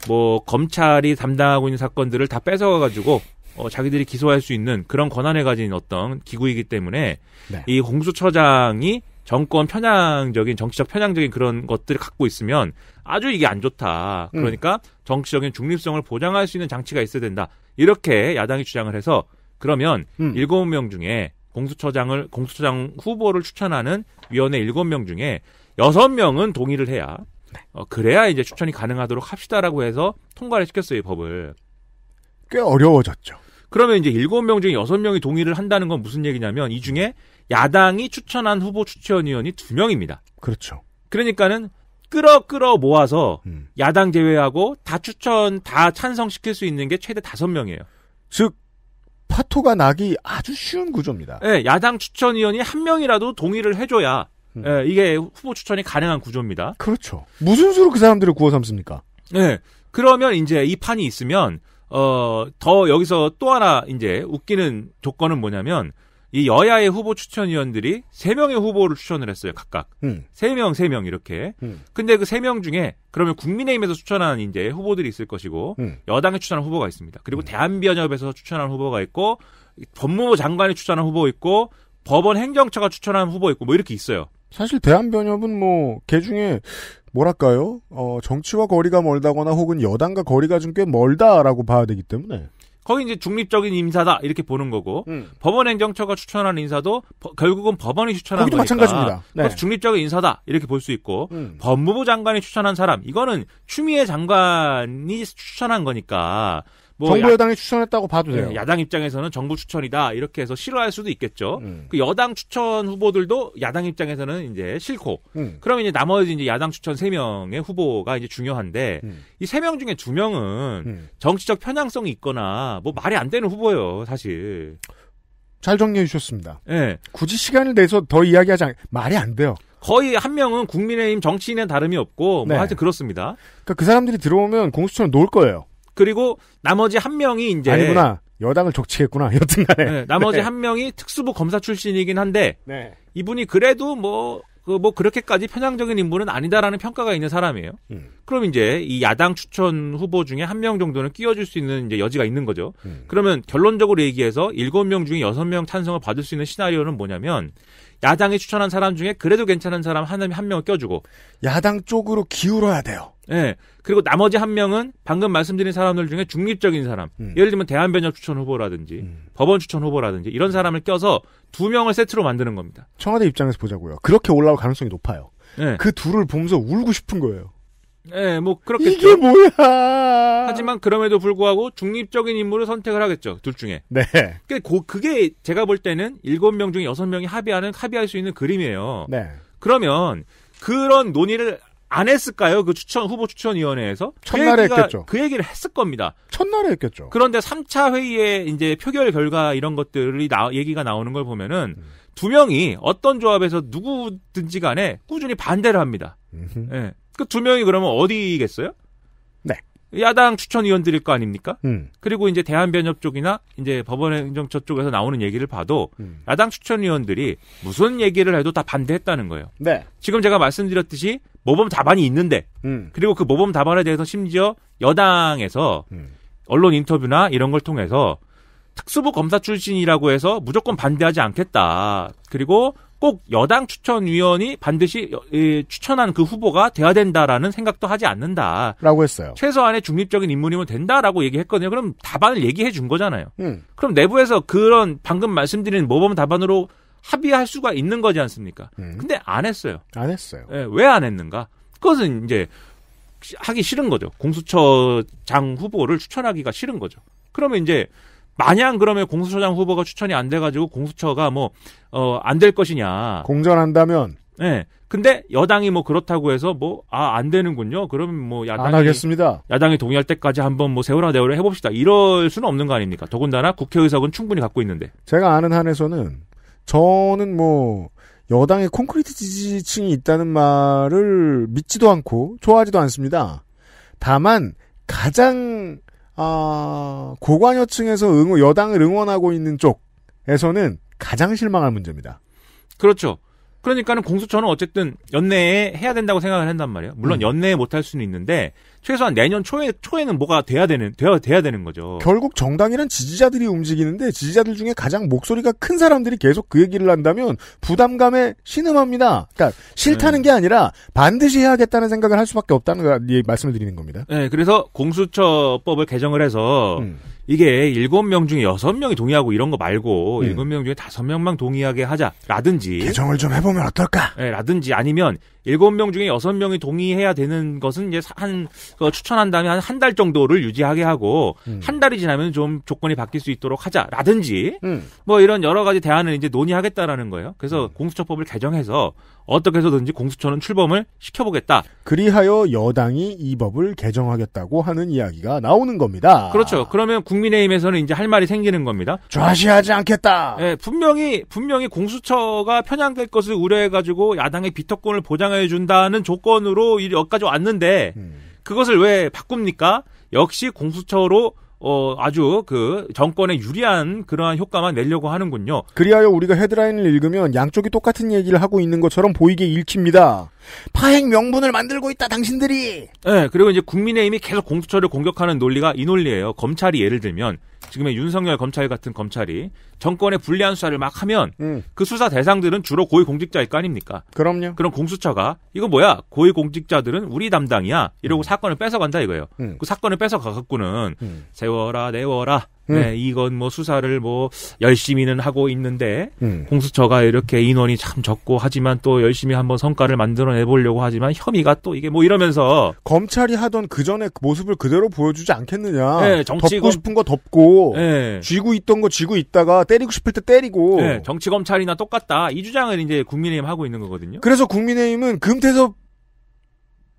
뭐 검찰이 담당하고 있는 사건들을 다 뺏어가 가지고 어, 자기들이 기소할 수 있는 그런 권한을 가진 어떤 기구이기 때문에 네. 이 공수처장이 정권 편향적인 정치적 편향적인 그런 것들을 갖고 있으면 아주 이게 안 좋다. 음. 그러니까 음. 정치적인 중립성을 보장할 수 있는 장치가 있어야 된다. 이렇게 야당이 주장을 해서 그러면 음. 일곱 명 중에 공수처장을 공수처장 후보를 추천하는 위원회 일곱 명 중에 여섯 명은 동의를 해야 네. 어, 그래야 이제 추천이 가능하도록 합시다라고 해서 통과를 시켰어요 이 법을. 꽤 어려워졌죠. 그러면 이제 일곱 명 중에 여섯 명이 동의를 한다는 건 무슨 얘기냐면 이 중에 야당이 추천한 후보 추천위원이 두 명입니다. 그렇죠. 그러니까는 끌어 끌어 모아서 음. 야당 제외하고 다 추천 다 찬성시킬 수 있는 게 최대 다섯 명이에요. 즉 파토가 나기 아주 쉬운 구조입니다. 네, 야당 추천위원이 한 명이라도 동의를 해줘야 음. 예, 이게 후보 추천이 가능한 구조입니다. 그렇죠. 무슨 수로 그 사람들을 구워 삼습니까? 예. 그러면 이제 이 판이 있으면 어, 더 여기서 또 하나 이제 웃기는 조건은 뭐냐면 이 여야의 후보 추천위원들이 세명의 후보를 추천을 했어요, 각각. 음. 세명세 명 이렇게. 음. 근데 그 세 명 중에 그러면 국민의힘에서 추천한 이제 후보들이 있을 것이고 음. 여당에 추천한 후보가 있습니다. 그리고 음. 대한변협에서 추천한 후보가 있고 법무부 장관이 추천한 후보 있고 법원 행정처가 추천한 후보 있고 뭐 이렇게 있어요. 사실 대한변협은 뭐 개중에 뭐랄까요? 어, 정치와 거리가 멀다거나 혹은 여당과 거리가 좀 꽤 멀다라고 봐야 되기 때문에 거기 이제 중립적인 인사다 이렇게 보는 거고 음. 법원 행정처가 추천한 인사도 버, 결국은 법원이 추천한 거니까 마찬가지입니다. 네. 중립적인 인사다 이렇게 볼 수 있고 음. 법무부 장관이 추천한 사람 이거는 추미애 장관이 추천한 거니까 뭐 정부 야, 여당이 추천했다고 봐도 예, 돼요. 야당 입장에서는 정부 추천이다 이렇게 해서 싫어할 수도 있겠죠. 음. 그 여당 추천 후보들도 야당 입장에서는 이제 싫고, 음. 그러면 이제 나머지 이제 야당 추천 세 명의 후보가 이제 중요한데 음. 이세 명 중에 두 명은 음. 정치적 편향성이 있거나 뭐 말이 안 되는 후보예요, 사실. 잘 정리해 주셨습니다. 예. 네. 굳이 시간을 내서 더 이야기하지 않, 말이 안 돼요. 거의 한 명은 국민의힘 정치인의 다름이 없고, 뭐 네. 하여튼 그렇습니다. 그러니까 그 사람들이 들어오면 공수처는 놓을 거예요. 그리고 나머지 한 명이 이제 아니구나 여당을 족치겠구나 여튼간에 네, 나머지 네. 한 명이 특수부 검사 출신이긴 한데 네. 이분이 그래도 뭐 그, 뭐, 그렇게까지 편향적인 인물은 아니다라는 평가가 있는 사람이에요. 음. 그럼 이제 이 야당 추천 후보 중에 한 명 정도는 끼워줄 수 있는 이제 여지가 있는 거죠. 음. 그러면 결론적으로 얘기해서 일곱 명 중에 여섯 명 찬성을 받을 수 있는 시나리오는 뭐냐면 야당이 추천한 사람 중에 그래도 괜찮은 사람 한, 한 명을 껴주고. 야당 쪽으로 기울어야 돼요. 예. 그리고 나머지 한 명은 방금 말씀드린 사람들 중에 중립적인 사람. 음. 예를 들면 대한변협 추천 후보라든지 음. 법원 추천 후보라든지 이런 사람을 껴서 두 명을 세트로 만드는 겁니다. 청와대 입장에서 보자고요. 그렇게 올라올 가능성이 높아요. 예. 그 둘을 보면서 울고 싶은 거예요. 예, 뭐 그렇겠죠. 이게 뭐야? 하지만 그럼에도 불구하고 중립적인 인물을 선택을 하겠죠. 둘 중에. 네. 그게 고, 그게 제가 볼 때는 일곱 명 중에 여섯 명이 합의하는 합의할 수 있는 그림이에요. 네. 그러면 그런 논의를 안 했을까요? 그 추천 후보 추천위원회에서 그 첫날에 그 했겠죠. 그 얘기를 했을 겁니다. 첫날에 했겠죠. 그런데 3차 회의에 이제 표결 결과 이런 것들이 나, 얘기가 나오는 걸 보면은 음. 두 명이 어떤 조합에서 누구든지 간에 꾸준히 반대를 합니다. 음흠. 예. 그두 명이 그러면 어디겠어요? 네. 야당 추천위원들일 거 아닙니까? 음. 그리고 이제 대한변협 쪽이나 이제 법원행정처 쪽에서 나오는 얘기를 봐도 음. 야당 추천위원들이 무슨 얘기를 해도 다 반대했다는 거예요. 네. 지금 제가 말씀드렸듯이 모범 답안이 있는데 음. 그리고 그 모범 답안에 대해서 심지어 여당에서 음. 언론 인터뷰나 이런 걸 통해서 특수부 검사 출신이라고 해서 무조건 반대하지 않겠다. 그리고 꼭 여당 추천위원이 반드시 추천한 그 후보가 돼야 된다라는 생각도 하지 않는다. 라고 했어요. 최소한의 중립적인 인물이면 된다라고 얘기했거든요. 그럼 답안을 얘기해 준 거잖아요. 음. 그럼 내부에서 그런 방금 말씀드린 모범 답안으로 합의할 수가 있는 거지 않습니까? 음. 근데 안 했어요. 안 했어요. 예, 왜 안 했는가? 그것은 이제 하기 싫은 거죠. 공수처장 후보를 추천하기가 싫은 거죠. 그러면 이제 마냥 그러면 공수처장 후보가 추천이 안 돼가지고 공수처가 뭐 어 안 될 것이냐? 공전한다면. 예. 네. 근데 여당이 뭐 그렇다고 해서 뭐 아 안 되는군요. 그러면 뭐 야당이 하겠습니다. 야당이 동의할 때까지 한번 뭐 세월아 내월을 해봅시다. 이럴 수는 없는 거 아닙니까? 더군다나 국회의석은 충분히 갖고 있는데. 제가 아는 한에서는 저는 뭐 여당의 콘크리트 지지층이 있다는 말을 믿지도 않고 좋아하지도 않습니다. 다만 가장 아, 고관여층에서 응원, 여당을 응원하고 있는 쪽에서는 가장 실망할 문제입니다. 그렇죠. 그러니까는 공수처는 어쨌든 연내에 해야 된다고 생각을 한단 말이에요. 물론 음. 연내에 못할 수는 있는데 최소한 내년 초에 초에는 뭐가 돼야 되는 돼야 돼야 되는 거죠. 결국 정당이란 지지자들이 움직이는데 지지자들 중에 가장 목소리가 큰 사람들이 계속 그 얘기를 한다면 부담감에 신음합니다. 그러니까 싫다는 네. 게 아니라 반드시 해야겠다는 생각을 할 수밖에 없다는 말씀을 드리는 겁니다. 네, 그래서 공수처법을 개정을 해서 음. 이게 일곱 명 중에 여섯 명이 동의하고 이런 거 말고 음. 일곱 음. 명 중에 다섯 명만 동의하게 하자라든지 개정을 좀 해보면 어떨까? 네, 라든지 아니면 7명 중에 6 명이 동의해야 되는 것은 이제 한 어, 추천한 다음에 한 한 달 정도를 유지하게 하고 음. 한 달이 지나면 좀 조건이 바뀔 수 있도록 하자라든지 음. 뭐 이런 여러 가지 대안을 이제 논의하겠다라는 거예요. 그래서 음. 공수처법을 개정해서 어떻게 해서든지 공수처는 출범을 시켜보겠다. 그리하여 여당이 이 법을 개정하겠다고 하는 이야기가 나오는 겁니다. 그렇죠. 그러면 국민의힘에서는 이제 할 말이 생기는 겁니다. 좌시하지 않겠다. 예, 분명히 분명히 공수처가 편향될 것을 우려해가지고 야당의 비토권을 보장해준다는 조건으로 여기까지 왔는데 음. 그것을 왜 바꿉니까? 역시 공수처로 어, 아주 그 정권에 유리한 그러한 효과만 내려고 하는군요. 그리하여 우리가 헤드라인을 읽으면 양쪽이 똑같은 얘기를 하고 있는 것처럼 보이게 읽힙니다. 파행 명분을 만들고 있다 당신들이. 네, 그리고 이제 국민의힘이 계속 공수처를 공격하는 논리가 이 논리예요. 검찰이 예를 들면 지금의 윤석열 검찰 같은 검찰이 정권의 불리한 수사를 막 하면 음. 그 수사 대상들은 주로 고위공직자일 거 아닙니까? 그럼요. 그럼 공수처가 이거 뭐야? 고위공직자들은 우리 담당이야. 이러고 음. 사건을 뺏어간다 이거예요. 음. 그 사건을 뺏어가갖고는 음. 세워라 내워라 음. 네, 이건 뭐 수사를 뭐 열심히는 하고 있는데 음. 공수처가 이렇게 인원이 참 적고 하지만 또 열심히 한번 성과를 만들어내 보려고 하지만 혐의가 또 이게 뭐 이러면서 검찰이 하던 그전에 그 모습을 그대로 보여주지 않겠느냐. 네, 정치 덮고 싶은 거 덮고 네. 쥐고 있던 거 쥐고 있다가 때리고 싶을 때 때리고 네, 정치 검찰이나 똑같다. 이 주장을 이제 국민의힘 하고 있는 거거든요. 그래서 국민의힘은 금태섭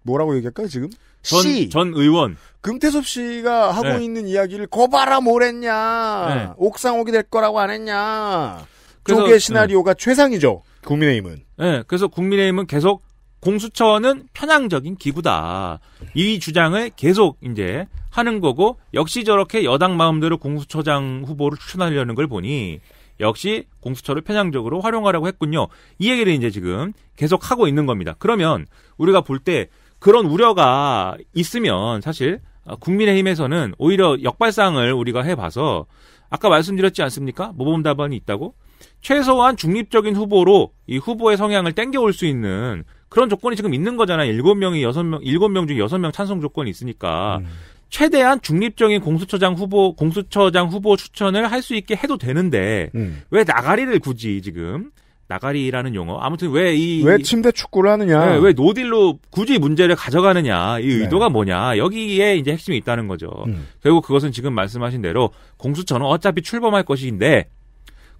뭐라고 얘기할까요 지금? 전, 전 의원 금태섭 씨가 하고 네. 있는 이야기를 거봐라 뭘 했냐. 네. 옥상옥이 될 거라고 안 했냐. 그래서, 쪽의 시나리오가 네. 최상이죠. 국민의힘은. 네, 그래서 국민의힘은 계속 공수처는 편향적인 기구다. 이 주장을 계속 이제 하는 거고 역시 저렇게 여당 마음대로 공수처장 후보를 추천하려는 걸 보니 역시 공수처를 편향적으로 활용하라고 했군요. 이 얘기를 이제 지금 계속 하고 있는 겁니다. 그러면 우리가 볼 때 그런 우려가 있으면 사실 어, 국민의힘에서는 오히려 역발상을 우리가 해봐서 아까 말씀드렸지 않습니까? 모범 답안이 있다고 최소한 중립적인 후보로 이 후보의 성향을 땡겨올 수 있는 그런 조건이 지금 있는 거잖아요. 일곱 명이 여섯 명 일곱 명 중에 여섯 명 찬성 조건이 있으니까 음. 최대한 중립적인 공수처장 후보 공수처장 후보 추천을 할 수 있게 해도 되는데 음. 왜 나가리를 굳이 지금 나가리라는 용어. 아무튼 왜 이 왜 침대 축구를 하느냐? 네, 왜 노딜로 굳이 문제를 가져가느냐? 이 네. 의도가 네. 뭐냐? 여기에 이제 핵심이 있다는 거죠. 음. 결국 그것은 지금 말씀하신 대로 공수처는 어차피 출범할 것인데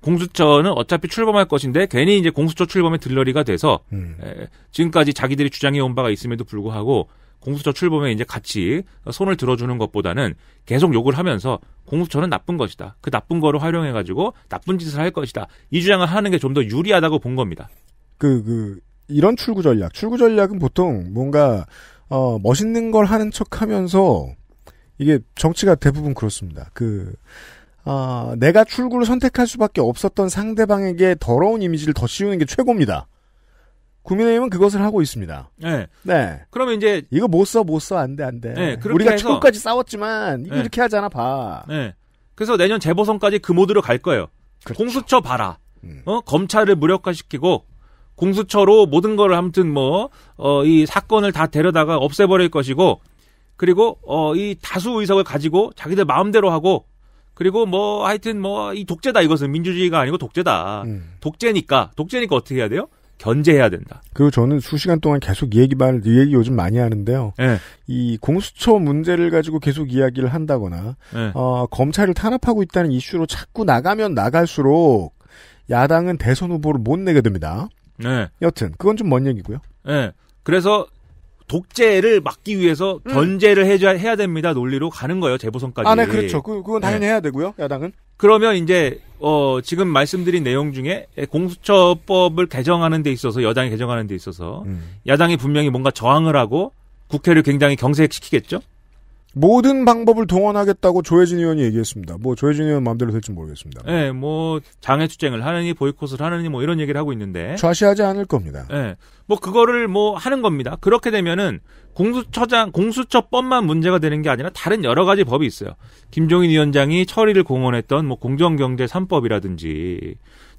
공수처는 어차피 출범할 것인데 괜히 이제 공수처 출범의 들러리가 돼서 음. 에, 지금까지 자기들이 주장해 온 바가 있음에도 불구하고 공수처 출범에 이제 같이 손을 들어주는 것보다는 계속 욕을 하면서 공수처는 나쁜 것이다. 그 나쁜 거를 활용해가지고 나쁜 짓을 할 것이다. 이 주장을 하는 게 좀 더 유리하다고 본 겁니다. 그, 그, 이런 출구 전략. 출구 전략은 보통 뭔가, 어, 멋있는 걸 하는 척 하면서 이게 정치가 대부분 그렇습니다. 그, 아, 어, 내가 출구를 선택할 수밖에 없었던 상대방에게 더러운 이미지를 더 씌우는 게 최고입니다. 국민의힘은 그것을 하고 있습니다. 네. 네. 그러면 이제 이거 못 써 못 써 안 돼 안돼. 네, 예, 우리가 해서, 최고까지 싸웠지만 네. 이렇게 하잖아 봐. 네. 그래서 내년 재보선까지 그 모드로 갈 거예요. 그렇죠. 공수처 봐라. 음. 어 검찰을 무력화시키고 공수처로 모든 걸 아무튼 뭐어이 사건을 다 데려다가 없애버릴 것이고 그리고 어이 다수 의석을 가지고 자기들 마음대로 하고 그리고 뭐 하여튼 뭐 이 독재다 이것은 민주주의가 아니고 독재다. 음. 독재니까 독재니까 어떻게 해야 돼요? 견제해야 된다. 그리고 저는 수시간 동안 계속 얘기만, 이 얘기 요즘 많이 하는데요. 네. 이 공수처 문제를 가지고 계속 이야기를 한다거나, 네. 어, 검찰을 탄압하고 있다는 이슈로 자꾸 나가면 나갈수록 야당은 대선 후보를 못 내게 됩니다. 네. 여튼, 그건 좀 먼 얘기고요. 네. 그래서 독재를 막기 위해서 음. 견제를 해줘야, 해야 됩니다 논리로 가는 거예요 재보선까지. 아, 네, 그렇죠. 그, 그건 네. 당연히 네. 해야 되고요. 야당은. 그러면 이제 어, 지금 말씀드린 내용 중에 공수처법을 개정하는 데 있어서 여당이 개정하는 데 있어서 음. 야당이 분명히 뭔가 저항을 하고 국회를 굉장히 경색시키겠죠. 모든 방법을 동원하겠다고 조혜진 의원이 얘기했습니다. 뭐 조혜진 의원 마음대로 될지 모르겠습니다. 예, 네, 뭐 장애 투쟁을 하느니 보이콧을 하느니 뭐 이런 얘기를 하고 있는데 좌시하지 않을 겁니다. 예. 네, 뭐 그거를 뭐 하는 겁니다. 그렇게 되면은 공수처장 공수처법만 문제가 되는 게 아니라 다른 여러 가지 법이 있어요. 김종인 위원장이 처리를 공언했던 뭐 공정경제 3법이라든지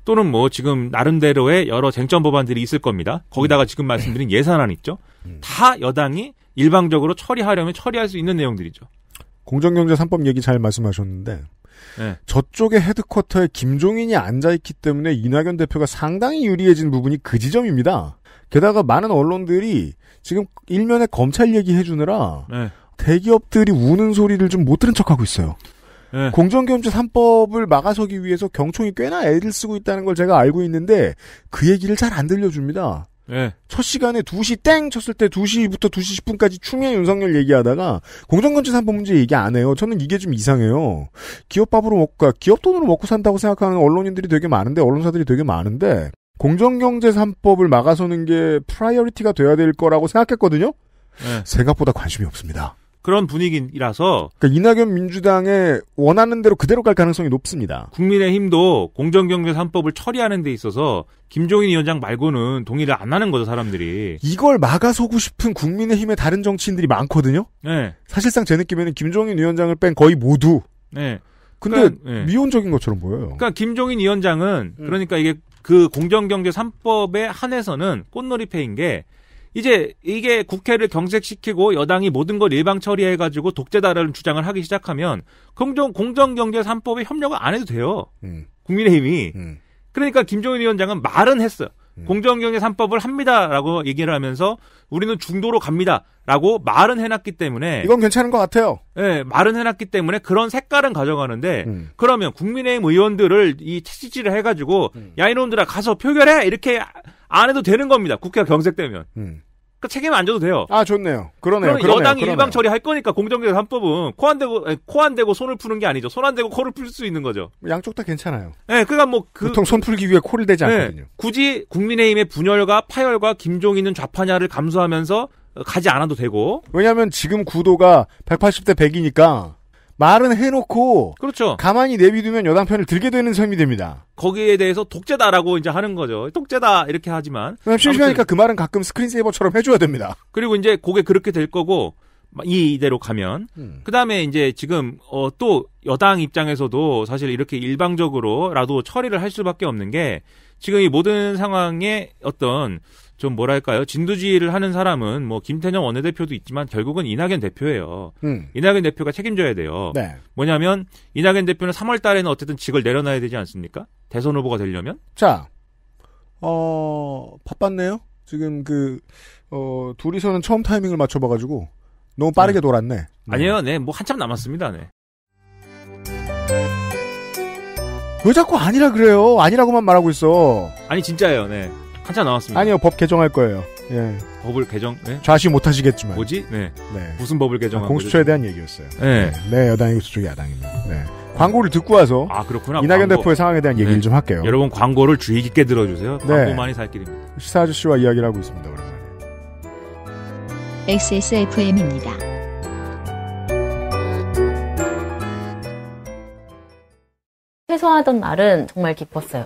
또는 뭐 지금 나름대로의 여러 쟁점 법안들이 있을 겁니다. 거기다가 음. 지금 말씀드린 예산안 있죠. 음. 다 여당이 일방적으로 처리하려면 처리할 수 있는 내용들이죠. 공정경제 3법 얘기 잘 말씀하셨는데 네. 저쪽에 헤드쿼터에 김종인이 앉아있기 때문에 이낙연 대표가 상당히 유리해진 부분이 그 지점입니다. 게다가 많은 언론들이 지금 일면에 검찰 얘기해주느라 네. 대기업들이 우는 소리를 좀 못 들은 척하고 있어요. 네. 공정경제 3법을 막아서기 위해서 경총이 꽤나 애를 쓰고 있다는 걸 제가 알고 있는데 그 얘기를 잘 안 들려줍니다. 네. 첫 시간에 2시 땡 쳤을 때 2시부터 2시 10분까지 추미애 윤석열 얘기하다가 공정건지 산법 문제 얘기 안 해요. 저는 이게 좀 이상해요. 기업밥으로 먹고 기업 돈으로 먹고 산다고 생각하는 언론인들이 되게 많은데 언론사들이 되게 많은데 공정경제 산법을 막아서는 게 프라이어리티가 돼야 될 거라고 생각했거든요. 네. 생각보다 관심이 없습니다. 그런 분위기라서 그러니까 이낙연 민주당에 원하는 대로 그대로 갈 가능성이 높습니다. 국민의힘도 공정경제 3법을 처리하는 데 있어서 김종인 위원장 말고는 동의를 안 하는 거죠 사람들이. 이걸 막아서고 싶은 국민의힘의 다른 정치인들이 많거든요. 네. 사실상 제 느낌에는 김종인 위원장을 뺀 거의 모두. 네. 근데 그러니까, 네. 미온적인 것처럼 보여요. 그러니까 김종인 위원장은 음. 그러니까 이게 그 공정경제 3법에 한해서는 꽃놀이패인 게 이제 이게 국회를 경색시키고 여당이 모든 걸 일방 처리해가지고 독재다라는 주장을 하기 시작하면 공정 공정경제 삼법에 협력을 안 해도 돼요. 음. 국민의힘이. 음. 그러니까 김종인 위원장은 말은 했어. 음. 공정경제 3법을 합니다라고 얘기를 하면서 우리는 중도로 갑니다라고 말은 해놨기 때문에 이건 괜찮은 것 같아요. 예, 네, 말은 해놨기 때문에 그런 색깔은 가져가는데 음. 그러면 국민의힘 의원들을 이 채찍질을 해가지고 음. 야 이놈들아 가서 표결해 이렇게 안 해도 되는 겁니다. 국회가 경색되면. 음. 그 그러니까 책임 안 져도 돼요. 아 좋네요. 그러네요. 그러네요 여당이 그러네요. 일방 처리할 거니까 공정개혁 3법은 코안 대고 코안 대고 손을 푸는 게 아니죠. 손안 대고 코를 풀 수 있는 거죠. 양쪽 다 괜찮아요. 네, 그러니까 뭐 그, 보통 손 풀기 위해 코를 대지 네, 않거든요. 굳이 국민의힘의 분열과 파열과 김종인은 좌파냐를 감수하면서 가지 않아도 되고. 왜냐하면 지금 구도가 180대 100이니까 말은 해놓고 그렇죠. 가만히 내비두면 여당 편을 들게 되는 셈이 됩니다. 거기에 대해서 독재다라고 이제 하는 거죠. 독재다 이렇게 하지만 심심하니까 그 말은 가끔 스크린세이버처럼 해줘야 됩니다. 그리고 이제 그게 그렇게 될 거고 이대로 가면 음. 그다음에 이제 지금 어, 또 여당 입장에서도 사실 이렇게 일방적으로라도 처리를 할 수밖에 없는 게 지금 이 모든 상황에 어떤 좀 뭐랄까요 진두지휘를 하는 사람은 뭐 김태년 원내대표도 있지만 결국은 이낙연 대표예요. 음. 이낙연 대표가 책임져야 돼요. 네. 뭐냐면 이낙연 대표는 3월달에는 어쨌든 직을 내려놔야 되지 않습니까? 대선 후보가 되려면 자, 어 바빴네요. 지금 그 어, 둘이서는 처음 타이밍을 맞춰봐가지고 너무 빠르게 네. 돌았네. 네. 아니요 네, 뭐 한참 남았습니다, 네. 왜 자꾸 아니라 그래요? 아니라고만 말하고 있어. 아니 진짜예요, 네. 한참 나왔습니다. 아니요, 법 개정할 거예요. 예. 법을 개정, 네? 좌시 못 하시겠지만. 뭐지? 네. 네. 무슨 법을 개정한 아, 공수처에 거죠? 대한 얘기였어요. 네. 네, 네 여당이고 저쪽이 야당입니다. 네. 광고를 듣고 와서 아 그렇구나 이낙연 광고. 대표의 상황에 대한 얘기를 네. 좀 할게요. 여러분 광고를 주의 깊게 들어주세요. 네. 광고 많이 살 길입니다. 시사 아저씨와 이야기를 하고 있습니다. 오랜만 XSFM입니다. 해소하던 날은 정말 기뻤어요.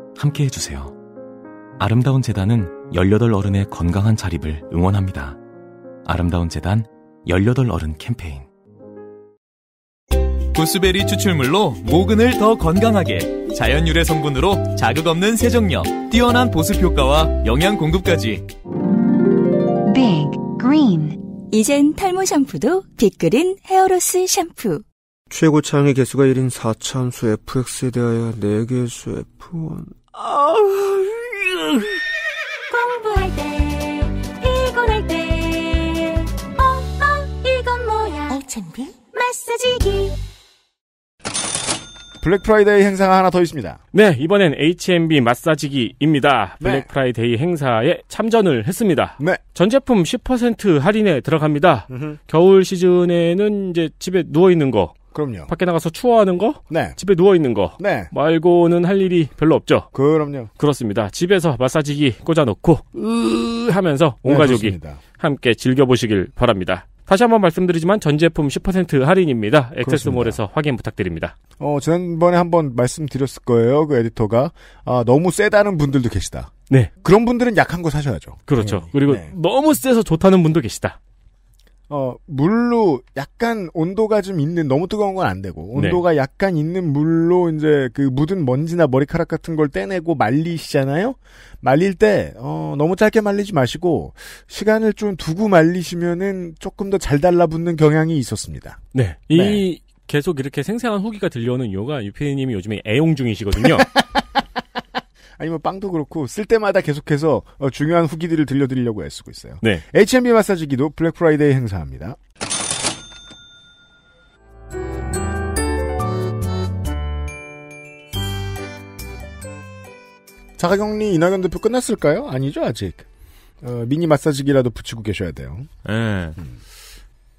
함께 해주세요. 아름다운 재단은 18 어른의 건강한 자립을 응원합니다. 아름다운 재단 18 어른 캠페인. 고스베리 추출물로 모근을 더 건강하게 자연 유래 성분으로 자극 없는 세정력, 뛰어난 보습 효과와 영양 공급까지. Big 이젠 탈모 샴푸도 빅그린 헤어로스 샴푸. 최고 차항의 개수가 1인 4참수 FX에 대하여 4개수 F1. 공부할 때 피곤할 때 엄마 이건 뭐야 알찬비 마사지기 블랙 프라이데이 행사가 하나 더 있습니다. 네, 이번엔 HMB 마사지기입니다. 네. 블랙 네. 프라이데이 행사에 참전을 했습니다. 네. 전 제품 10% 할인에 들어갑니다. 으흠. 겨울 시즌에는 이제 집에 누워 있는 거 그럼요. 밖에 나가서 추워하는 거, 네. 집에 누워 있는 거 네. 말고는 할 일이 별로 없죠. 그럼요. 그렇습니다. 집에서 마사지기 꽂아놓고 으으 하면서 네, 온 네, 가족이 좋습니다. 함께 즐겨보시길 바랍니다. 다시 한번 말씀드리지만 전 제품 10% 할인입니다. 액세스몰에서 확인 부탁드립니다. 어, 지난번에 한번 말씀드렸을 거예요. 그 에디터가 아, 너무 세다는 분들도 계시다. 네. 그런 분들은 약한 거 사셔야죠. 그렇죠. 당연히. 네. 그리고 네. 너무 세서 좋다는 분도 계시다. 어, 물로 약간 온도가 좀 있는 너무 뜨거운 건 안 되고 네. 온도가 네. 약간 있는 물로 이제 그 묻은 먼지나 머리카락 같은 걸 떼내고 말리시잖아요. 말릴 때 어, 너무 짧게 말리지 마시고 시간을 좀 두고 말리시면은 조금 더 잘 달라붙는 경향이 있었습니다. 네. 이 네. 계속 이렇게 생생한 후기가 들려오는 이유가 유피디님이 요즘에 애용 중이시거든요. 아니면 빵도 그렇고 쓸 때마다 계속해서 어, 중요한 후기들을 들려드리려고 애쓰고 있어요. 네. H&B 마사지기도 블랙 프라이데이 행사합니다. 자가격리 이낙연 대표 끝났을까요? 아니죠 아직. 어, 미니 마사지기라도 붙이고 계셔야 돼요. 네. 음.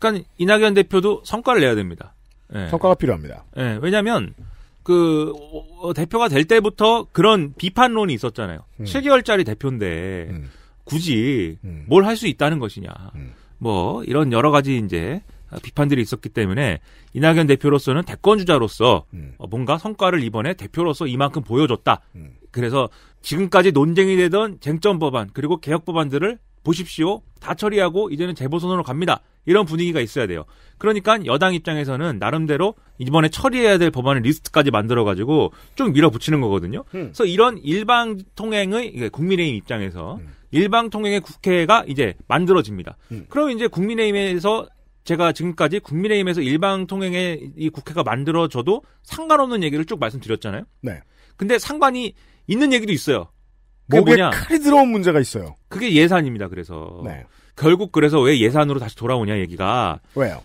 그러니까 이낙연 대표도 성과를 내야 됩니다. 네. 성과가 필요합니다. 네. 예. 왜냐하면 그 어, 대표가 될 때부터 그런 비판론이 있었잖아요. 음. 7개월짜리 대표인데 음. 굳이 음. 뭘할 수 있다는 것이냐. 음. 뭐 이런 여러 가지 이제 비판들이 있었기 때문에 이낙연 대표로서는 대권 주자로서 음. 어, 뭔가 성과를 이번에 대표로서 이만큼 보여줬다. 음. 그래서 지금까지 논쟁이 되던 쟁점 법안 그리고 개혁 법안들을 보십시오. 다 처리하고 이제는 재보선으로 갑니다. 이런 분위기가 있어야 돼요. 그러니까 여당 입장에서는 나름대로 이번에 처리해야 될 법안의 리스트까지 만들어가지고 좀 밀어붙이는 거거든요. 음. 그래서 이런 일방 통행의 국민의힘 입장에서 음. 일방 통행의 국회가 이제 만들어집니다. 음. 그럼 이제 국민의힘에서 제가 지금까지 국민의힘에서 일방 통행의 이 국회가 만들어져도 상관없는 얘기를 쭉 말씀드렸잖아요. 네. 근데 상관이 있는 얘기도 있어요. 목에 뭐냐? 칼이 들어온 문제가 있어요. 그게 예산입니다. 그래서 네. 결국 그래서 왜 예산으로 다시 돌아오냐 얘기가 왜요?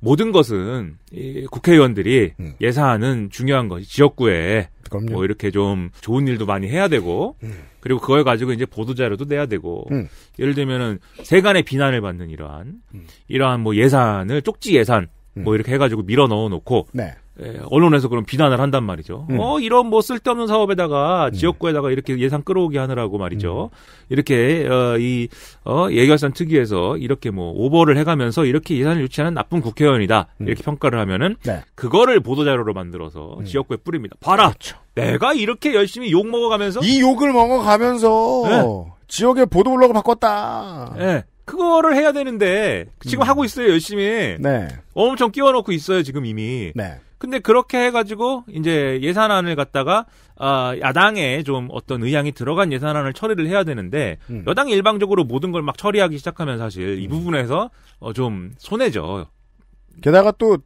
모든 것은 이 국회의원들이 음. 예산은 중요한 것이 지역구에 그럼요. 뭐 이렇게 좀 좋은 일도 많이 해야 되고 음. 그리고 그걸 가지고 이제 보도 자료도 내야 되고 음. 예를 들면은 세간의 비난을 받는 이러한 음. 이러한 뭐 예산을 쪽지 예산 뭐 음. 이렇게 해가지고 밀어 넣어 놓고 네. 예, 언론에서 그런 비난을 한단 말이죠. 음. 어, 이런 뭐 쓸데없는 사업에다가 음. 지역구에다가 이렇게 예산 끌어오게 하느라고 말이죠. 음. 이렇게, 어, 이, 어, 예결산 특위에서 이렇게 뭐 오버를 해가면서 이렇게 예산을 유치하는 나쁜 국회의원이다. 음. 이렇게 평가를 하면은 네. 그거를 보도자료로 만들어서 음. 지역구에 뿌립니다. 봐라! 그렇죠. 내가 이렇게 열심히 욕 먹어가면서 이 욕을 먹어가면서 네. 지역의 보도블록을 바꿨다. 네. 그거를 해야 되는데 지금 음. 하고 있어요 열심히. 네. 엄청 끼워놓고 있어요 지금 이미. 네. 근데 그렇게 해가지고 이제 예산안을 갖다가 아, 야당에 좀 어떤 의향이 들어간 예산안을 처리를 해야 되는데 음. 여당이 일방적으로 모든 걸 막 처리하기 시작하면 사실 이 음. 부분에서 어, 좀 손해죠. 게다가 또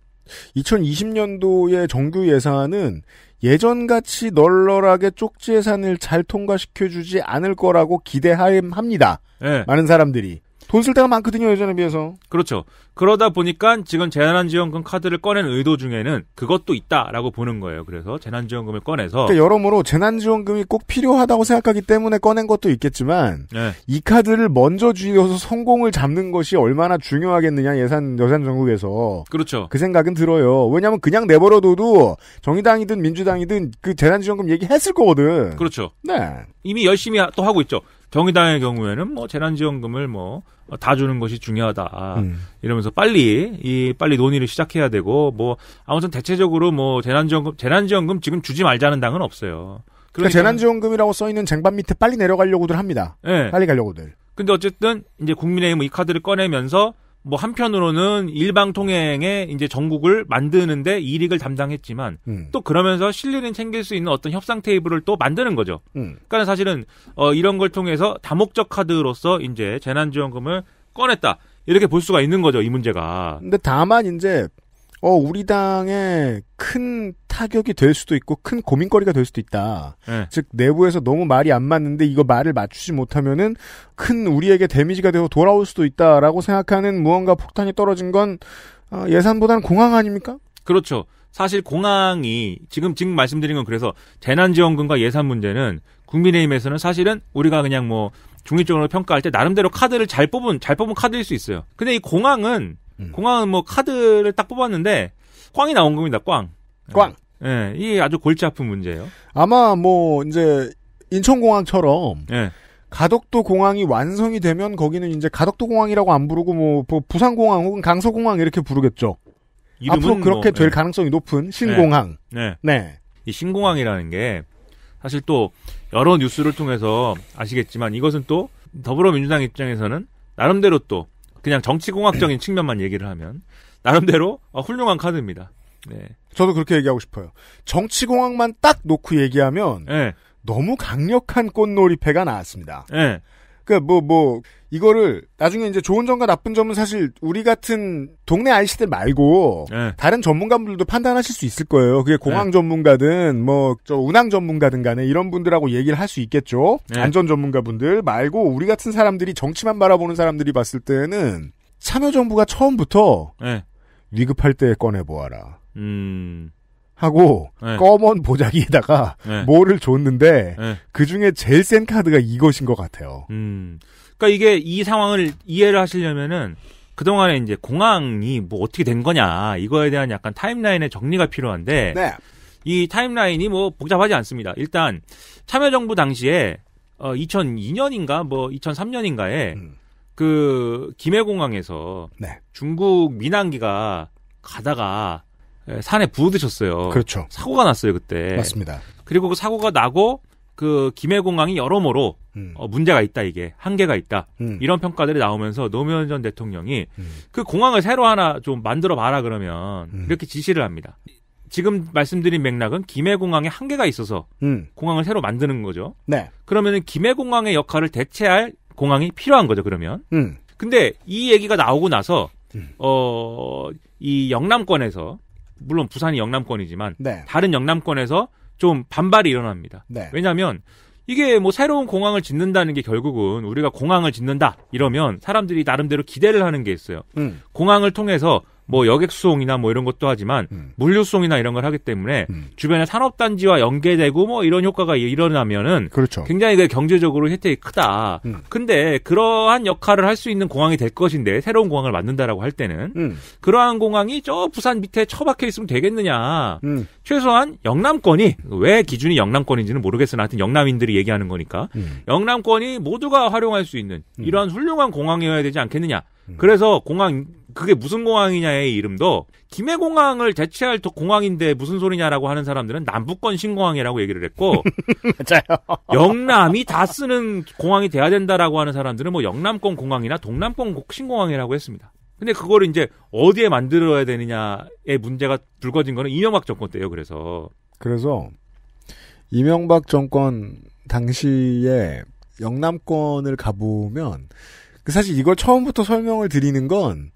2020년도의 정규 예산은 예전같이 널널하게 쪽지 예산을 잘 통과시켜주지 않을 거라고 기대함합니다. 네. 예. 많은 사람들이. 돈쓸 때가 많거든요 예전에 비해서. 그렇죠. 그러다 보니까 지금 재난지원금 카드를 꺼낸 의도 중에는 그것도 있다라고 보는 거예요. 그래서 재난지원금을 꺼내서. 그러니까 여러모로 재난지원금이 꼭 필요하다고 생각하기 때문에 꺼낸 것도 있겠지만 네. 이 카드를 먼저 쥐어서 성공을 잡는 것이 얼마나 중요하겠느냐 예산 여산 정국에서. 그렇죠. 그 생각은 들어요. 왜냐하면 그냥 내버려둬도 정의당이든 민주당이든 그 재난지원금 얘기했을 거거든. 그렇죠. 네. 이미 열심히 또 하고 있죠. 정의당의 경우에는 뭐 재난지원금을 뭐 다 주는 것이 중요하다 음. 이러면서 빨리 이 빨리 논의를 시작해야 되고 뭐 아무튼 대체적으로 뭐 재난지원금 재난지원금 지금 주지 말자는 당은 없어요. 그러니까, 그러니까 재난지원금이라고 써 있는 쟁반 밑에 빨리 내려가려고들 합니다. 네. 빨리 가려고들. 근데 어쨌든 이제 국민의힘 이 카드를 꺼내면서 뭐 한편으로는 일방 통행에 이제 전국을 만드는데 이익을 담당했지만 음. 또 그러면서 실리는 챙길 수 있는 어떤 협상 테이블을 또 만드는 거죠. 음. 그러니까 사실은 어 이런 걸 통해서 다목적 카드로서 이제 재난지원금을 꺼냈다 이렇게 볼 수가 있는 거죠 이 문제가. 근데 다만 이제 어, 우리 당에 큰 타격이 될 수도 있고 큰 고민거리가 될 수도 있다. 네. 즉 내부에서 너무 말이 안 맞는데 이거 말을 맞추지 못하면은 큰 우리에게 데미지가 되어 돌아올 수도 있다라고 생각하는 무언가 폭탄이 떨어진 건 어, 예산보다는 공항 아닙니까? 그렇죠. 사실 공항이 지금 지금 말씀드린 건 그래서 재난지원금과 예산 문제는 국민의힘에서는 사실은 우리가 그냥 뭐 중립적으로 평가할 때 나름대로 카드를 잘 뽑은 잘 뽑은 카드일 수 있어요. 근데 이 공항은 음. 공항은 뭐 카드를 딱 뽑았는데 꽝이 나온 겁니다. 꽝. 꽝. 예, 예 이게 아주 골치 아픈 문제예요. 아마 뭐 이제 인천공항처럼 예. 가덕도 공항이 완성이 되면 거기는 이제 가덕도 공항이라고 안 부르고 뭐, 뭐 부산공항 혹은 강서공항 이렇게 부르겠죠. 앞으로 뭐, 그렇게 뭐, 될 예. 가능성이 높은 예. 신공항. 네. 네. 이 신공항이라는 게 사실 또 여러 뉴스를 통해서 아시겠지만 이것은 또 더불어민주당 입장에서는 나름대로 또 그냥 정치공학적인 측면만 얘기를 하면 나름대로 어, 훌륭한 카드입니다. 네. 저도 그렇게 얘기하고 싶어요. 정치공학만 딱 놓고 얘기하면 네. 너무 강력한 꽃놀이패가 나왔습니다. 네. 그러니까 뭐뭐 뭐, 이거를 나중에 이제 좋은 점과 나쁜 점은 사실 우리 같은 동네 아이씨들 말고 네. 다른 전문가분들도 판단하실 수 있을 거예요. 그게 공항 네. 전문가든 뭐 저 운항 전문가든 간에 이런 분들하고 얘기를 할 수 있겠죠. 네. 안전 전문가분들 말고 우리 같은 사람들이 정치만 바라보는 사람들이 봤을 때는 참여정부가 처음부터 위급할 때 꺼내보아라. 음... 하고 네. 검은 보자기에다가 네. 뭐를 줬는데 네. 그 중에 제일 센 카드가 이것인 것 같아요. 음. 그러니까 이게 이 상황을 이해를 하시려면은 그동안에 이제 공항이 뭐 어떻게 된 거냐 이거에 대한 약간 타임라인의 정리가 필요한데 네. 이 타임라인이 뭐 복잡하지 않습니다. 일단 참여정부 당시에 어 2002년인가 뭐 2003년인가에 음. 그 김해공항에서 네. 중국 민항기가 가다가 산에 부딪혔어요. 그렇죠. 사고가 났어요 그때. 맞습니다. 그리고 그 사고가 나고 그 김해공항이 여러모로 음. 어, 문제가 있다 이게 한계가 있다 음. 이런 평가들이 나오면서 노무현 전 대통령이 음. 그 공항을 새로 하나 좀 만들어 봐라 그러면 음. 이렇게 지시를 합니다. 지금 말씀드린 맥락은 김해공항에 한계가 있어서 음. 공항을 새로 만드는 거죠. 네. 그러면은 김해공항의 역할을 대체할 공항이 필요한 거죠. 그러면. 음. 근데 이 얘기가 나오고 나서 어 이 영남권에서 물론 부산이 영남권이지만 네. 다른 영남권에서 좀 반발이 일어납니다. 네. 왜냐하면 이게 뭐 새로운 공항을 짓는다는 게 결국은 우리가 공항을 짓는다 이러면 사람들이 나름대로 기대를 하는 게 있어요. 음. 공항을 통해서 뭐 여객 수송이나 뭐 이런 것도 하지만 음. 물류 송이나 이런 걸 하기 때문에 음. 주변에 산업 단지와 연계되고 뭐 이런 효과가 일어나면은 그렇죠. 굉장히 그 경제적으로 혜택이 크다. 음. 근데 그러한 역할을 할 수 있는 공항이 될 것인데 새로운 공항을 만든다라고 할 때는 음. 그러한 공항이 저 부산 밑에 처박혀 있으면 되겠느냐. 음. 최소한 영남권이 왜 기준이 영남권인지는 모르겠으나 하여튼 영남인들이 얘기하는 거니까 음. 영남권이 모두가 활용할 수 있는 이러한 훌륭한 공항이어야 되지 않겠느냐. 그래서 공항 그게 무슨 공항이냐의 이름도 김해공항을 대체할 공항인데 무슨 소리냐라고 하는 사람들은 남북권 신공항이라고 얘기를 했고 맞아요. 영남이 다 쓰는 공항이 돼야 된다라고 하는 사람들은 뭐 영남권 공항이나 동남권 신공항이라고 했습니다. 근데 그걸 이제 어디에 만들어야 되느냐의 문제가 불거진 거는 이명박 정권 때요. 그래서 그래서 이명박 정권 당시에 영남권을 가보면 그 사실 이걸 처음부터 설명을 드리는 건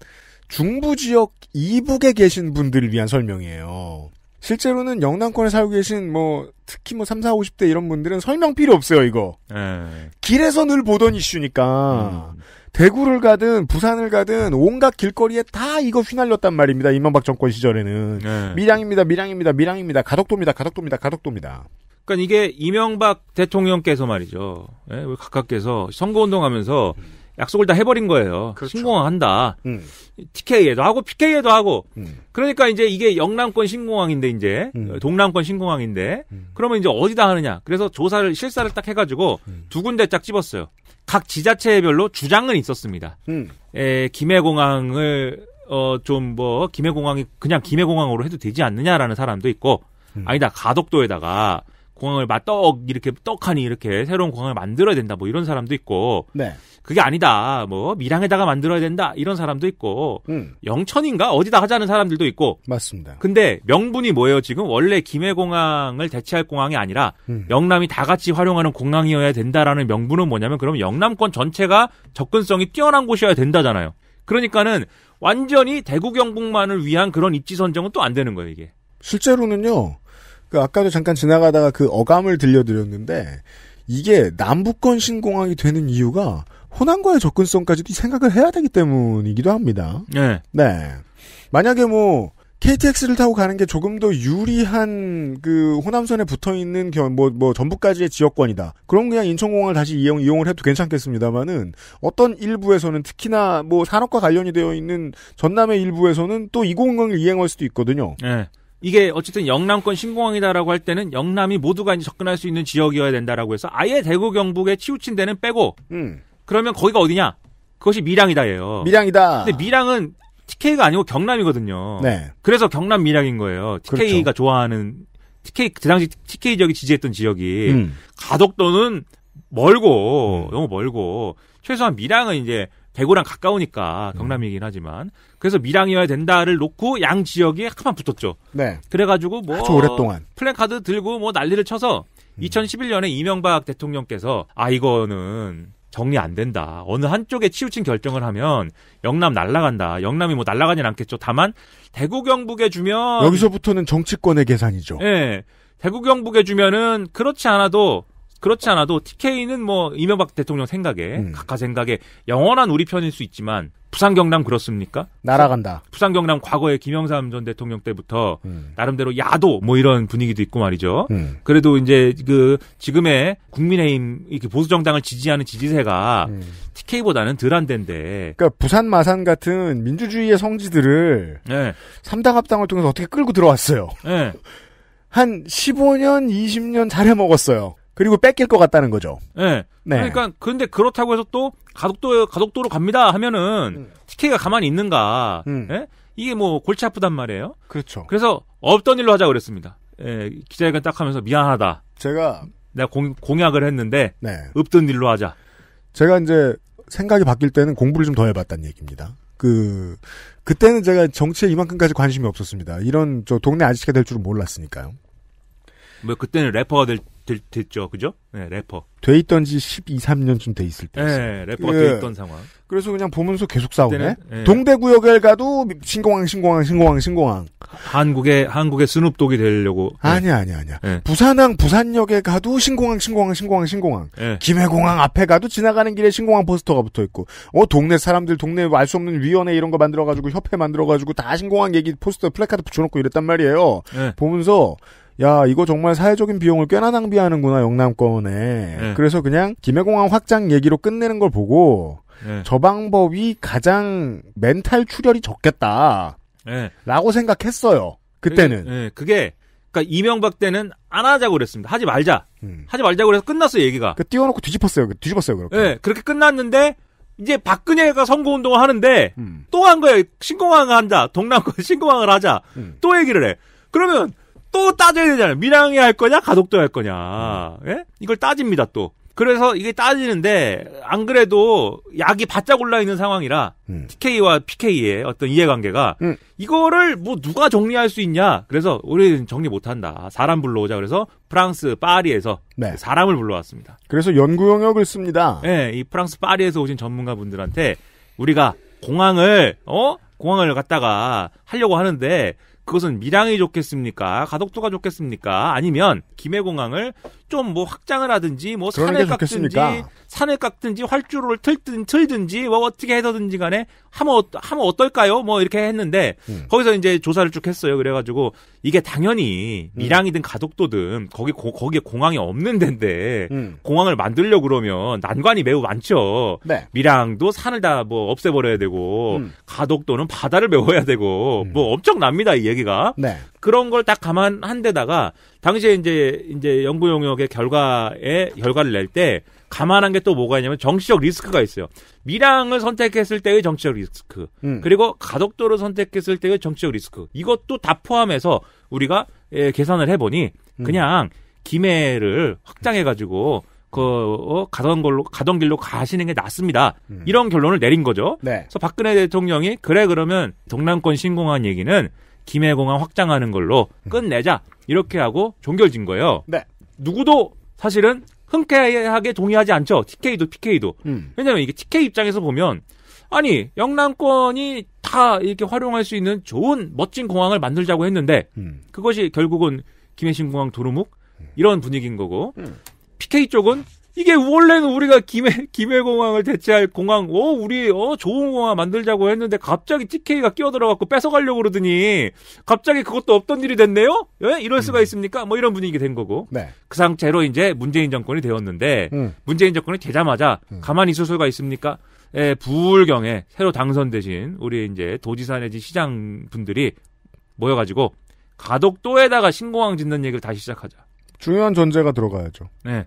중부 지역 이북에 계신 분들을 위한 설명이에요. 실제로는 영남권에 살고 계신 뭐 특히 뭐 3, 4, 50대 이런 분들은 설명 필요 없어요, 이거. 에이. 예. 길에서 늘 보던 이슈니까. 음. 대구를 가든 부산을 가든 온갖 길거리에 다 이거 휘날렸단 말입니다. 이명박 정권 시절에는. 에이. 예. 밀양입니다. 밀양입니다. 밀양입니다. 가덕도입니다. 가덕도입니다. 가덕도입니다. 그러니까 이게 이명박 대통령께서 말이죠. 예? 각각께서 선거운동하면서 음. 약속을 다 해버린 거예요. 그렇죠. 신공항한다. 음. TK에도 하고 PK에도 하고. 음. 그러니까 이제 이게 영남권 신공항인데 이제 음. 어, 동남권 신공항인데 음. 그러면 이제 어디다 하느냐. 그래서 조사를 실사를 딱 해가지고 음. 두 군데 짝 집었어요. 각 지자체별로 주장은 있었습니다. 에, 음. 예, 김해공항을 어좀뭐 김해공항이 그냥 김해공항으로 해도 되지 않느냐라는 사람도 있고 아니다 가덕도에다가 공항을 막 떡 이렇게 떡하니 이렇게 새로운 공항을 만들어야 된다 뭐 이런 사람도 있고. 네. 그게 아니다. 뭐 밀양에다가 만들어야 된다. 이런 사람도 있고 음. 영천인가 어디다 하자는 사람들도 있고 맞습니다. 근데 명분이 뭐예요? 지금 원래 김해공항을 대체할 공항이 아니라 음. 영남이 다 같이 활용하는 공항이어야 된다라는 명분은 뭐냐면 그럼 영남권 전체가 접근성이 뛰어난 곳이어야 된다잖아요. 그러니까는 완전히 대구 경북만을 위한 그런 입지 선정은 또 안 되는 거예요 이게. 실제로는요. 그 아까도 잠깐 지나가다가 그 어감을 들려드렸는데 이게 남북권 신공항이 되는 이유가 호남과의 접근성까지도 생각을 해야 되기 때문이기도 합니다. 네. 네. 만약에 뭐 KTX를 타고 가는 게 조금 더 유리한 그 호남선에 붙어 있는 뭐뭐 뭐 전북까지의 지역권이다. 그럼 그냥 인천공항을 다시 이용 이용을 해도 괜찮겠습니다만은 어떤 일부에서는 특히나 뭐 산업과 관련이 되어 있는 전남의 일부에서는 또 이 공항을 이행할 수도 있거든요. 네. 이게 어쨌든 영남권 신공항이다라고 할 때는 영남이 모두가 이제 접근할 수 있는 지역이어야 된다라고 해서 아예 대구 경북에 치우친 데는 빼고 음. 그러면 거기가 어디냐? 그것이 밀양이다예요. 밀양이다. 근데 밀양은 TK가 아니고 경남이거든요. 네. 그래서 경남 밀양인 거예요. 그렇죠. TK가 그렇죠. 좋아하는 TK 그 당시 TK 지역이 지지했던 지역이 음. 가덕도는 멀고 음. 너무 멀고 최소한 밀양은 이제 대구랑 가까우니까 음. 경남이긴 하지만 그래서 밀양이어야 된다를 놓고 양 지역이 한판 붙었죠. 네. 그래가지고 뭐 아주 오랫동안 플랜카드 들고 뭐 난리를 쳐서 2011년에 음. 이명박 대통령께서 아 이거는 정리 안 된다. 어느 한쪽에 치우친 결정을 하면 영남 날라간다. 영남이 뭐 날라가진 않겠죠. 다만 대구 경북에 주면 여기서부터는 정치권의 계산이죠. 예. 네, 대구 경북에 주면은 그렇지 않아도 그렇지 않아도 TK는 뭐 이명박 대통령 생각에 음. 각하 생각에 영원한 우리 편일 수 있지만 부산 경남 그렇습니까? 날아간다. 부산 경남 과거에 김영삼 전 대통령 때부터 음. 나름대로 야도 뭐 이런 분위기도 있고 말이죠. 음. 그래도 이제 그 지금의 국민의힘 이렇게 보수 정당을 지지하는 지지세가 음. TK보다는 덜한 데인데. 그러니까 부산 마산 같은 민주주의의 성지들을 네. 삼당 합당을 통해서 어떻게 끌고 들어왔어요. 네. 한 15년, 20년 잘해 먹었어요. 그리고 뺏길 것 같다는 거죠. 네. 네. 그러니까 근데 그렇다고 해서 또 가덕도 가덕도로 갑니다 하면은 음. TK가 가만히 있는가? 음. 네? 이게 뭐 골치 아프단 말이에요. 그렇죠. 그래서 없던 일로 하자 그랬습니다. 예, 기자회견 딱 하면서 미안하다. 제가 내가 공, 공약을 했는데 네. 없던 일로 하자. 제가 이제 생각이 바뀔 때는 공부를 좀 더 해봤다는 얘기입니다. 그 그때는 제가 정치에 이만큼까지 관심이 없었습니다. 이런 저 동네 아저씨가 될 줄은 몰랐으니까요. 뭐 그때는 래퍼가 될 됐, 죠 그죠? 네, 래퍼. 돼 있던 지 12, 1 3년쯤 돼 있을 때. 네, 래퍼 예. 돼 있던 상황. 그래서 그냥 보면서 계속 싸우네. 예. 동대구역에 가도 신공항, 신공항, 신공항, 신공항. 한국의, 한국의 스눕독이 되려고. 네. 아니야, 아니야, 아니야. 예. 부산항, 부산역에 가도 신공항, 신공항, 신공항, 신공항. 김해공항 앞에 가도 지나가는 길에 신공항 포스터가 붙어 있고. 어, 동네 사람들, 동네 알 수 없는 위원회 이런 거 만들어가지고, 협회 만들어가지고, 다 신공항 얘기 포스터 플래카드 붙여놓고 이랬단 말이에요. 보면서, 야 이거 정말 사회적인 비용을 꽤나 낭비하는구나 영남권에. 네. 그래서 그냥 김해공항 확장 얘기로 끝내는 걸 보고 네. 저 방법이 가장 멘탈 출혈이 적겠다. 네. 라고 생각했어요. 그때는. 네, 그게 그러니까 이명박 때는 안 하자고 그랬습니다. 하지 말자. 음. 하지 말자고 그래서 끝났어요, 얘기가. 그 띄워놓고 뒤집었어요. 그 뒤집었어요, 그렇게. 네, 그렇게 끝났는데 이제 박근혜가 선거운동을 하는데 음. 또한 거예요. 신공항을 한다. 동남권 신공항을 하자. 음. 또 얘기를 해. 그러면 또 따져야 되잖아요. 밀항이 할 거냐, 가덕도 할 거냐. 음. 예? 이걸 따집니다, 또. 그래서 이게 따지는데, 안 그래도 약이 바짝 올라 있는 상황이라, 음. TK와 PK의 어떤 이해관계가, 음. 이거를 뭐 누가 정리할 수 있냐. 그래서 우리는 정리 못 한다. 사람 불러오자. 그래서 프랑스 파리에서 네. 그 사람을 불러왔습니다. 그래서 연구 영역을 씁니다. 예, 이 프랑스 파리에서 오신 전문가분들한테 우리가 공항을, 어? 공항을 갔다가 하려고 하는데, 그것은 밀양이 좋겠습니까? 가덕도가 좋겠습니까? 아니면 김해공항을 좀뭐 확장을 하든지 뭐 산을 깎든지 산을 깎든지 활주로를 틀든 틀든지 뭐 어떻게 해서든지 간에 하면 어, 하면 어떨까요? 뭐 이렇게 했는데 음. 거기서 이제 조사를 쭉 했어요. 그래가지고 이게 당연히 음. 밀양이든 가덕도든 거기 고, 거기에 공항이 없는 데인데 음. 공항을 만들려 그러면 난관이 매우 많죠. 네. 밀양도 산을 다 뭐 없애버려야 되고 음. 가덕도는 바다를 메워야 되고 음. 뭐 엄청납니다 이 얘기가. 네. 그런 걸 딱 감안한 데다가 당시에 이제 이제 연구 용역의 결과에 결과를 낼 때 감안한 게 또 뭐가 있냐면 정치적 리스크가 있어요. 미양을 선택했을 때의 정치적 리스크, 음. 그리고 가덕도를 선택했을 때의 정치적 리스크. 이것도 다 포함해서 우리가 예, 계산을 해보니 음. 그냥 음. 김해를 확장해가지고 그 어, 가던 걸로 가던 길로 가시는 게 낫습니다. 음. 이런 결론을 내린 거죠. 네. 그래서 박근혜 대통령이 그래 그러면 동남권 신공한 얘기는 김해공항 확장하는 걸로 음. 끝내자 이렇게 하고 종결진 거예요. 네. 누구도 사실은 흔쾌하게 동의하지 않죠. TK도 PK도. 음. 왜냐면 하 이게 TK 입장에서 보면 아니 영남권이 다 이렇게 활용할 수 있는 좋은 멋진 공항을 만들자고 했는데 음. 그것이 결국은 김해신공항 도루묵 음. 이런 분위기인 거고 음. PK 쪽은 이게 원래는 우리가 김해 김해공항을 대체할 공항, 어 우리 어 좋은 공항 만들자고 했는데 갑자기 TK가 끼어들어갖고 뺏어가려고 그러더니 갑자기 그것도 없던 일이 됐네요. 예? 이럴 수가 음. 있습니까? 뭐 이런 분위기 된 거고. 네. 그 상태로 이제 문재인 정권이 되었는데 음. 문재인 정권이 되자마자 음. 가만히 있을 수가 있습니까? 예, 부울경에 새로 당선되신 우리 이제 도지사 내지 시장 분들이 모여가지고 가덕도에다가 신공항 짓는 얘기를 다시 시작하자. 중요한 전제가 들어가야죠. 네.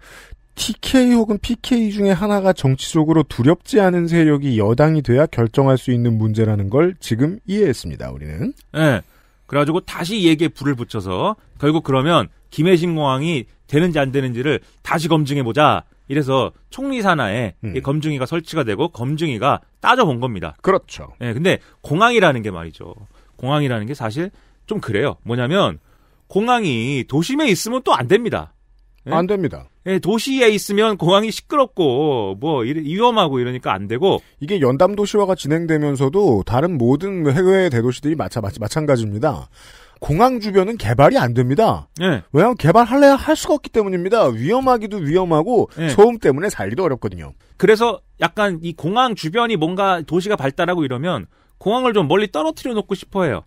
TK 혹은 PK 중에 하나가 정치적으로 두렵지 않은 세력이 여당이 돼야 결정할 수 있는 문제라는 걸 지금 이해했습니다. 우리는. 네. 그래가지고 다시 얘기에 불을 붙여서 결국 그러면 김해신 공항이 되는지 안 되는지를 다시 검증해 보자. 이래서 총리 산하에 음. 검증위가 설치가 되고 검증위가 따져본 겁니다. 그렇죠. 네, 근데 공항이라는 게 말이죠. 공항이라는 게 사실 좀 그래요. 뭐냐면 공항이 도심에 있으면 또 안 됩니다. 예? 안 됩니다. 예, 도시에 있으면 공항이 시끄럽고 뭐 위험하고 이러니까 안 되고 이게 연담 도시화가 진행되면서도 다른 모든 해외 대도시들이 마차, 마차, 마찬가지입니다. 공항 주변은 개발이 안 됩니다. 예. 왜냐하면 개발할래야 할 수가 없기 때문입니다. 위험하기도 위험하고 예. 소음 때문에 살기도 어렵거든요. 그래서 약간 이 공항 주변이 뭔가 도시가 발달하고 이러면 공항을 좀 멀리 떨어뜨려 놓고 싶어해요.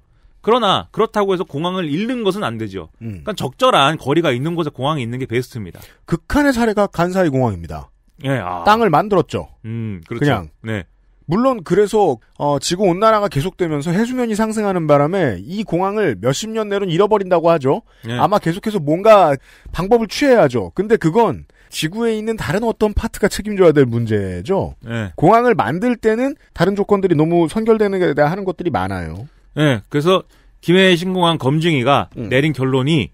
그러나 그렇다고 해서 공항을 잃는 것은 안 되죠. 음. 그러니까 적절한 거리가 있는 곳에 공항이 있는 게 베스트입니다. 극한의 사례가 간사이 공항입니다. 예, 아. 땅을 만들었죠. 음, 그렇죠. 그냥 네. 물론 그래서 어, 지구 온난화가 계속되면서 해수면이 상승하는 바람에 이 공항을 몇십 년내로 잃어버린다고 하죠. 네. 아마 계속해서 뭔가 방법을 취해야죠. 근데 그건 지구에 있는 다른 어떤 파트가 책임져야 될 문제죠. 네. 공항을 만들 때는 다른 조건들이 너무 선결되는 게 대한 하는 것들이 많아요. 예. 네, 그래서 김해 신공항 검증위가 음. 내린 결론이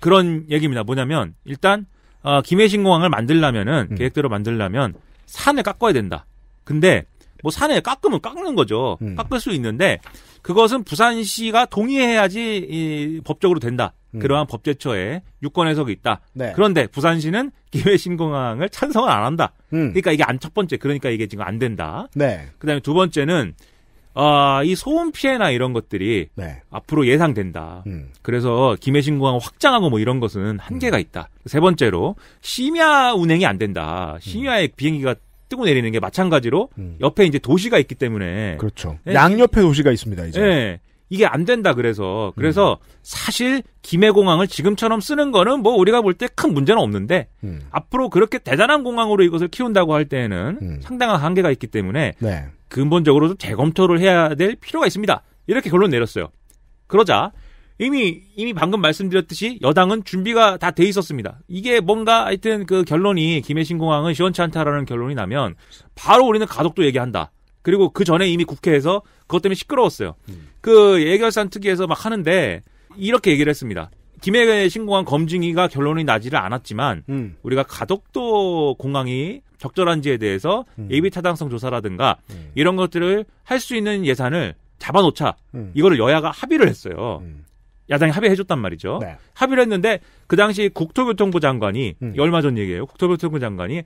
그런 얘기입니다. 뭐냐면 일단 어, 김해 신공항을 만들려면은 음. 계획대로 만들려면 산을 깎아야 된다. 근데 뭐산을 깎으면 깎는 거죠. 음. 깎을 수 있는데 그것은 부산시가 동의해야지 이, 법적으로 된다. 음. 그러한 법제처에 유권 해석이 있다. 네. 그런데 부산시는 김해 신공항을 찬성을 안 한다. 음. 그러니까 이게 안 첫 번째. 그러니까 이게 지금 안 된다. 네. 그다음에 두 번째는 아, 이 소음 피해나 이런 것들이 네. 앞으로 예상된다. 음. 그래서 김해신 공항 확장하고 뭐 이런 것은 한계가 음. 있다. 세 번째로 심야 운행이 안 된다. 심야에 음. 비행기가 뜨고 내리는 게 마찬가지로 음. 옆에 이제 도시가 있기 때문에 그렇죠. 네. 양옆에 도시가 있습니다. 이제. 네. 이게 안 된다 그래서 음. 그래서 음. 사실 김해 공항을 지금처럼 쓰는 거는 뭐 우리가 볼 때 큰 문제는 없는데 음. 앞으로 그렇게 대단한 공항으로 이것을 키운다고 할 때에는 음. 상당한 한계가 있기 때문에 네. 근본적으로 좀 재검토를 해야 될 필요가 있습니다. 이렇게 결론 내렸어요. 그러자 이미 이미 방금 말씀드렸듯이 여당은 준비가 다 돼 있었습니다. 이게 뭔가 하여튼 그 결론이 김해 신공항은 시원치 않다라는 결론이 나면 바로 우리는 가덕도 얘기한다. 그리고 그 전에 이미 국회에서 그것 때문에 시끄러웠어요. 음. 그 예결산 특위에서 막 하는데 이렇게 얘기를 했습니다. 김해에 신공항 검증위가 결론이 나지를 않았지만 음. 우리가 가덕도 공항이 적절한지에 대해서 음. 예비 타당성 조사라든가 음. 이런 것들을 할 수 있는 예산을 잡아놓자 음. 이거를 여야가 합의를 했어요. 음. 야당이 합의해줬단 말이죠. 네. 합의를 했는데 그 당시 국토교통부 장관이 음. 얼마 전 얘기예요. 국토교통부 장관이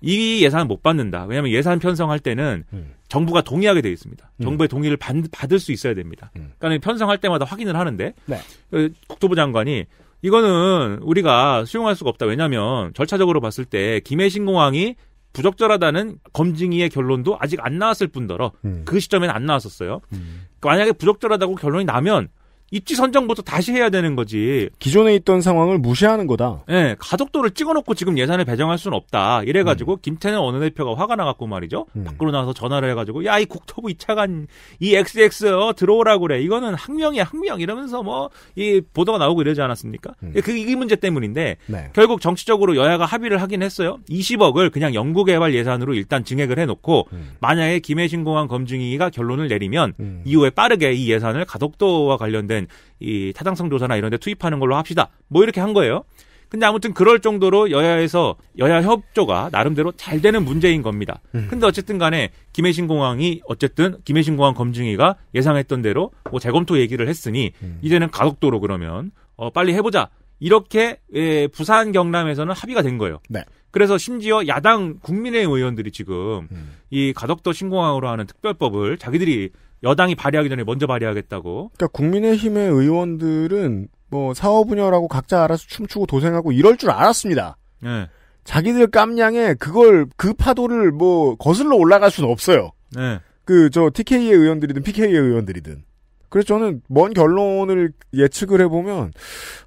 이 예산은 못 받는다. 왜냐하면 예산 편성할 때는 음. 정부가 동의하게 되어 있습니다. 음. 정부의 동의를 받, 받을 수 있어야 됩니다. 음. 그러니까 편성할 때마다 확인을 하는데 네. 그 국토부 장관이 이거는 우리가 수용할 수가 없다. 왜냐하면 절차적으로 봤을 때 김해신공항이 부적절하다는 검증위의 결론도 아직 안 나왔을 뿐더러 음. 그 시점에는 안 나왔었어요. 음. 만약에 부적절하다고 결론이 나면 입지 선정부터 다시 해야 되는 거지. 기존에 있던 상황을 무시하는 거다. 예, 네, 가덕도를 찍어놓고 지금 예산을 배정할 수는 없다. 이래가지고 음. 김태년 원내대표가 화가 나갖고 말이죠. 음. 밖으로 나와서 전화를 해가지고 야 이 국토부 이차관 이 XX 어, 들어오라고 그래. 이거는 학명이야 학명 이러면서 뭐 이 보도가 나오고 이러지 않았습니까? 음. 예, 그이 문제 때문인데 네. 결국 정치적으로 여야가 합의를 하긴 했어요. 20억을 그냥 연구개발 예산으로 일단 증액을 해놓고 음. 만약에 김해신 공항 검증위가 결론을 내리면 음. 이후에 빠르게 이 예산을 가덕도와 관련된 있는 이 타당성 조사나 이런 데 투입하는 걸로 합시다. 뭐 이렇게 한 거예요. 근데 아무튼 그럴 정도로 여야에서 여야 협조가 나름대로 잘 되는 문제인 겁니다. 음. 근데 어쨌든 간에 김해신 공항이 어쨌든 김해신 공항 검증위가 예상했던 대로 뭐 재검토 얘기를 했으니 음. 이제는 가속도로 그러면 어 빨리 해보자. 이렇게 예, 부산 경남에서는 합의가 된 거예요. 네. 그래서 심지어 야당 국민의 의원들이 지금 음. 이 가덕도 신공항으로 하는 특별법을 자기들이 여당이 발의하기 전에 먼저 발의하겠다고. 그러니까 국민의힘의 의원들은 뭐 사업 분야라고 각자 알아서 춤추고 도생하고 이럴 줄 알았습니다. 네. 자기들 깜냥에 그걸 그 파도를 뭐 거슬러 올라갈 수는 없어요. 네. 그저 TK의 의원들이든 PK의 의원들이든. 그래서 저는 먼 결론을 예측을 해보면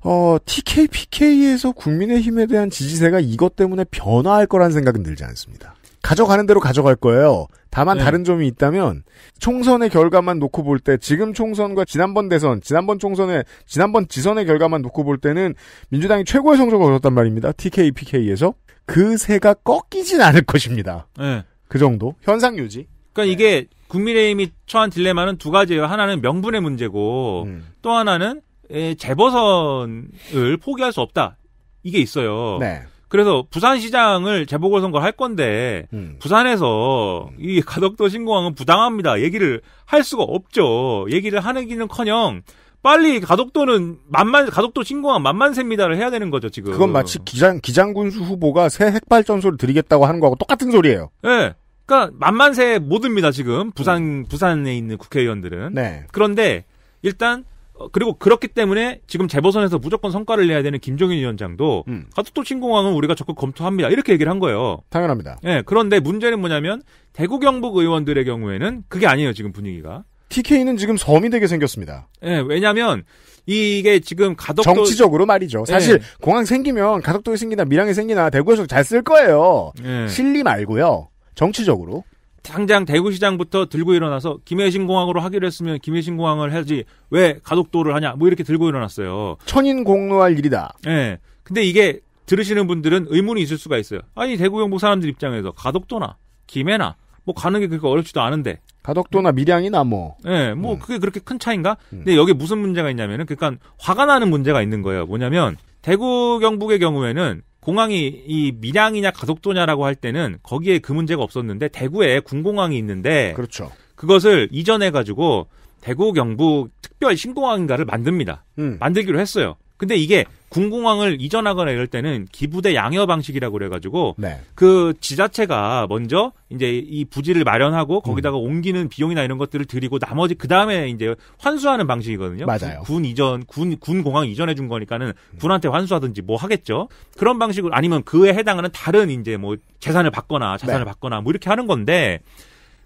어, TK, PK에서 국민의힘에 대한 지지세가 이것 때문에 변화할 거라는 생각은 들지 않습니다. 가져가는 대로 가져갈 거예요. 다만 네. 다른 점이 있다면 총선의 결과만 놓고 볼 때 지금 총선과 지난번 대선, 지난번 총선의 지난번 지선의 결과만 놓고 볼 때는 민주당이 최고의 성적을 얻었단 말입니다. TK, PK에서 그 새가 꺾이진 않을 것입니다. 네. 그 정도 현상 유지. 그러니까 네. 이게 국민의힘이 처한 딜레마는 두 가지예요. 하나는 명분의 문제고 음. 또 하나는 예, 재보선을 포기할 수 없다. 이게 있어요. 네. 그래서 부산시장을 재보궐선거 할 건데 음. 부산에서 음. 이 가덕도 신공항은 부당합니다. 얘기를 할 수가 없죠. 얘기를 하는기는커녕 빨리 가덕도는 만만 가덕도 신공항 만만세입니다를 해야 되는 거죠 지금. 그건 마치 기장 기장군수 후보가 새 핵발전소를 드리겠다고 하는 거하고 똑같은 소리예요. 네. 그러니까 만만세 못 듭니다 지금 부산 부산에 있는 국회의원들은. 네. 그런데 일단 어, 그리고 그렇기 때문에 지금 재보선에서 무조건 성과를 내야 되는 김종인 위원장도 음. 가덕도 침공항은 우리가 적극 검토합니다. 이렇게 얘기를 한 거예요. 당연합니다. 예. 그런데 문제는 뭐냐면 대구 경북 의원들의 경우에는 그게 아니에요. 지금 분위기가. TK는 지금 섬이 되게 생겼습니다. 예. 왜냐면 하 이게 지금 가덕도 정치적으로 말이죠. 예. 사실 예. 공항 생기면 가덕도에 생기나 밀양에 생기나 대구에서 잘 쓸 거예요. 예. 실리 말고요. 정치적으로. 당장 대구시장부터 들고 일어나서 김해신공항으로 하기로 했으면 김해신공항을 해야지 왜 가덕도를 하냐 뭐 이렇게 들고 일어났어요. 천인공로할 일이다. 네. 근데 이게 들으시는 분들은 의문이 있을 수가 있어요. 아니 대구 경북 사람들 입장에서 가덕도나 김해나 뭐 가는 게 그렇게 어렵지도 않은데 가덕도나 밀양이나 뭐. 네, 뭐 음. 그게 그렇게 큰 차인가? 음. 근데 여기 무슨 문제가 있냐면은 그러니까 화가 나는 문제가 있는 거예요. 뭐냐면 대구 경북의 경우에는 공항이 이 밀양이냐 가속도냐라고 할 때는 거기에 그 문제가 없었는데 대구에 군공항이 있는데 그렇죠. 그것을 이전해 가지고 대구 경북 특별 신공항인가를 만듭니다. 음. 만들기로 했어요. 근데 이게 군공항을 이전하거나 이럴 때는 기부대 양여 방식이라고 그래가지고 네. 그 지자체가 먼저 이제 이 부지를 마련하고 거기다가 음. 옮기는 비용이나 이런 것들을 드리고 나머지 그 다음에 이제 환수하는 방식이거든요. 맞아요. 군 이전 군 군공항 이전해 준 거니까는 음. 군한테 환수하든지 뭐 하겠죠. 그런 방식으로 아니면 그에 해당하는 다른 이제 뭐 재산을 받거나 자산을 네. 받거나 뭐 이렇게 하는 건데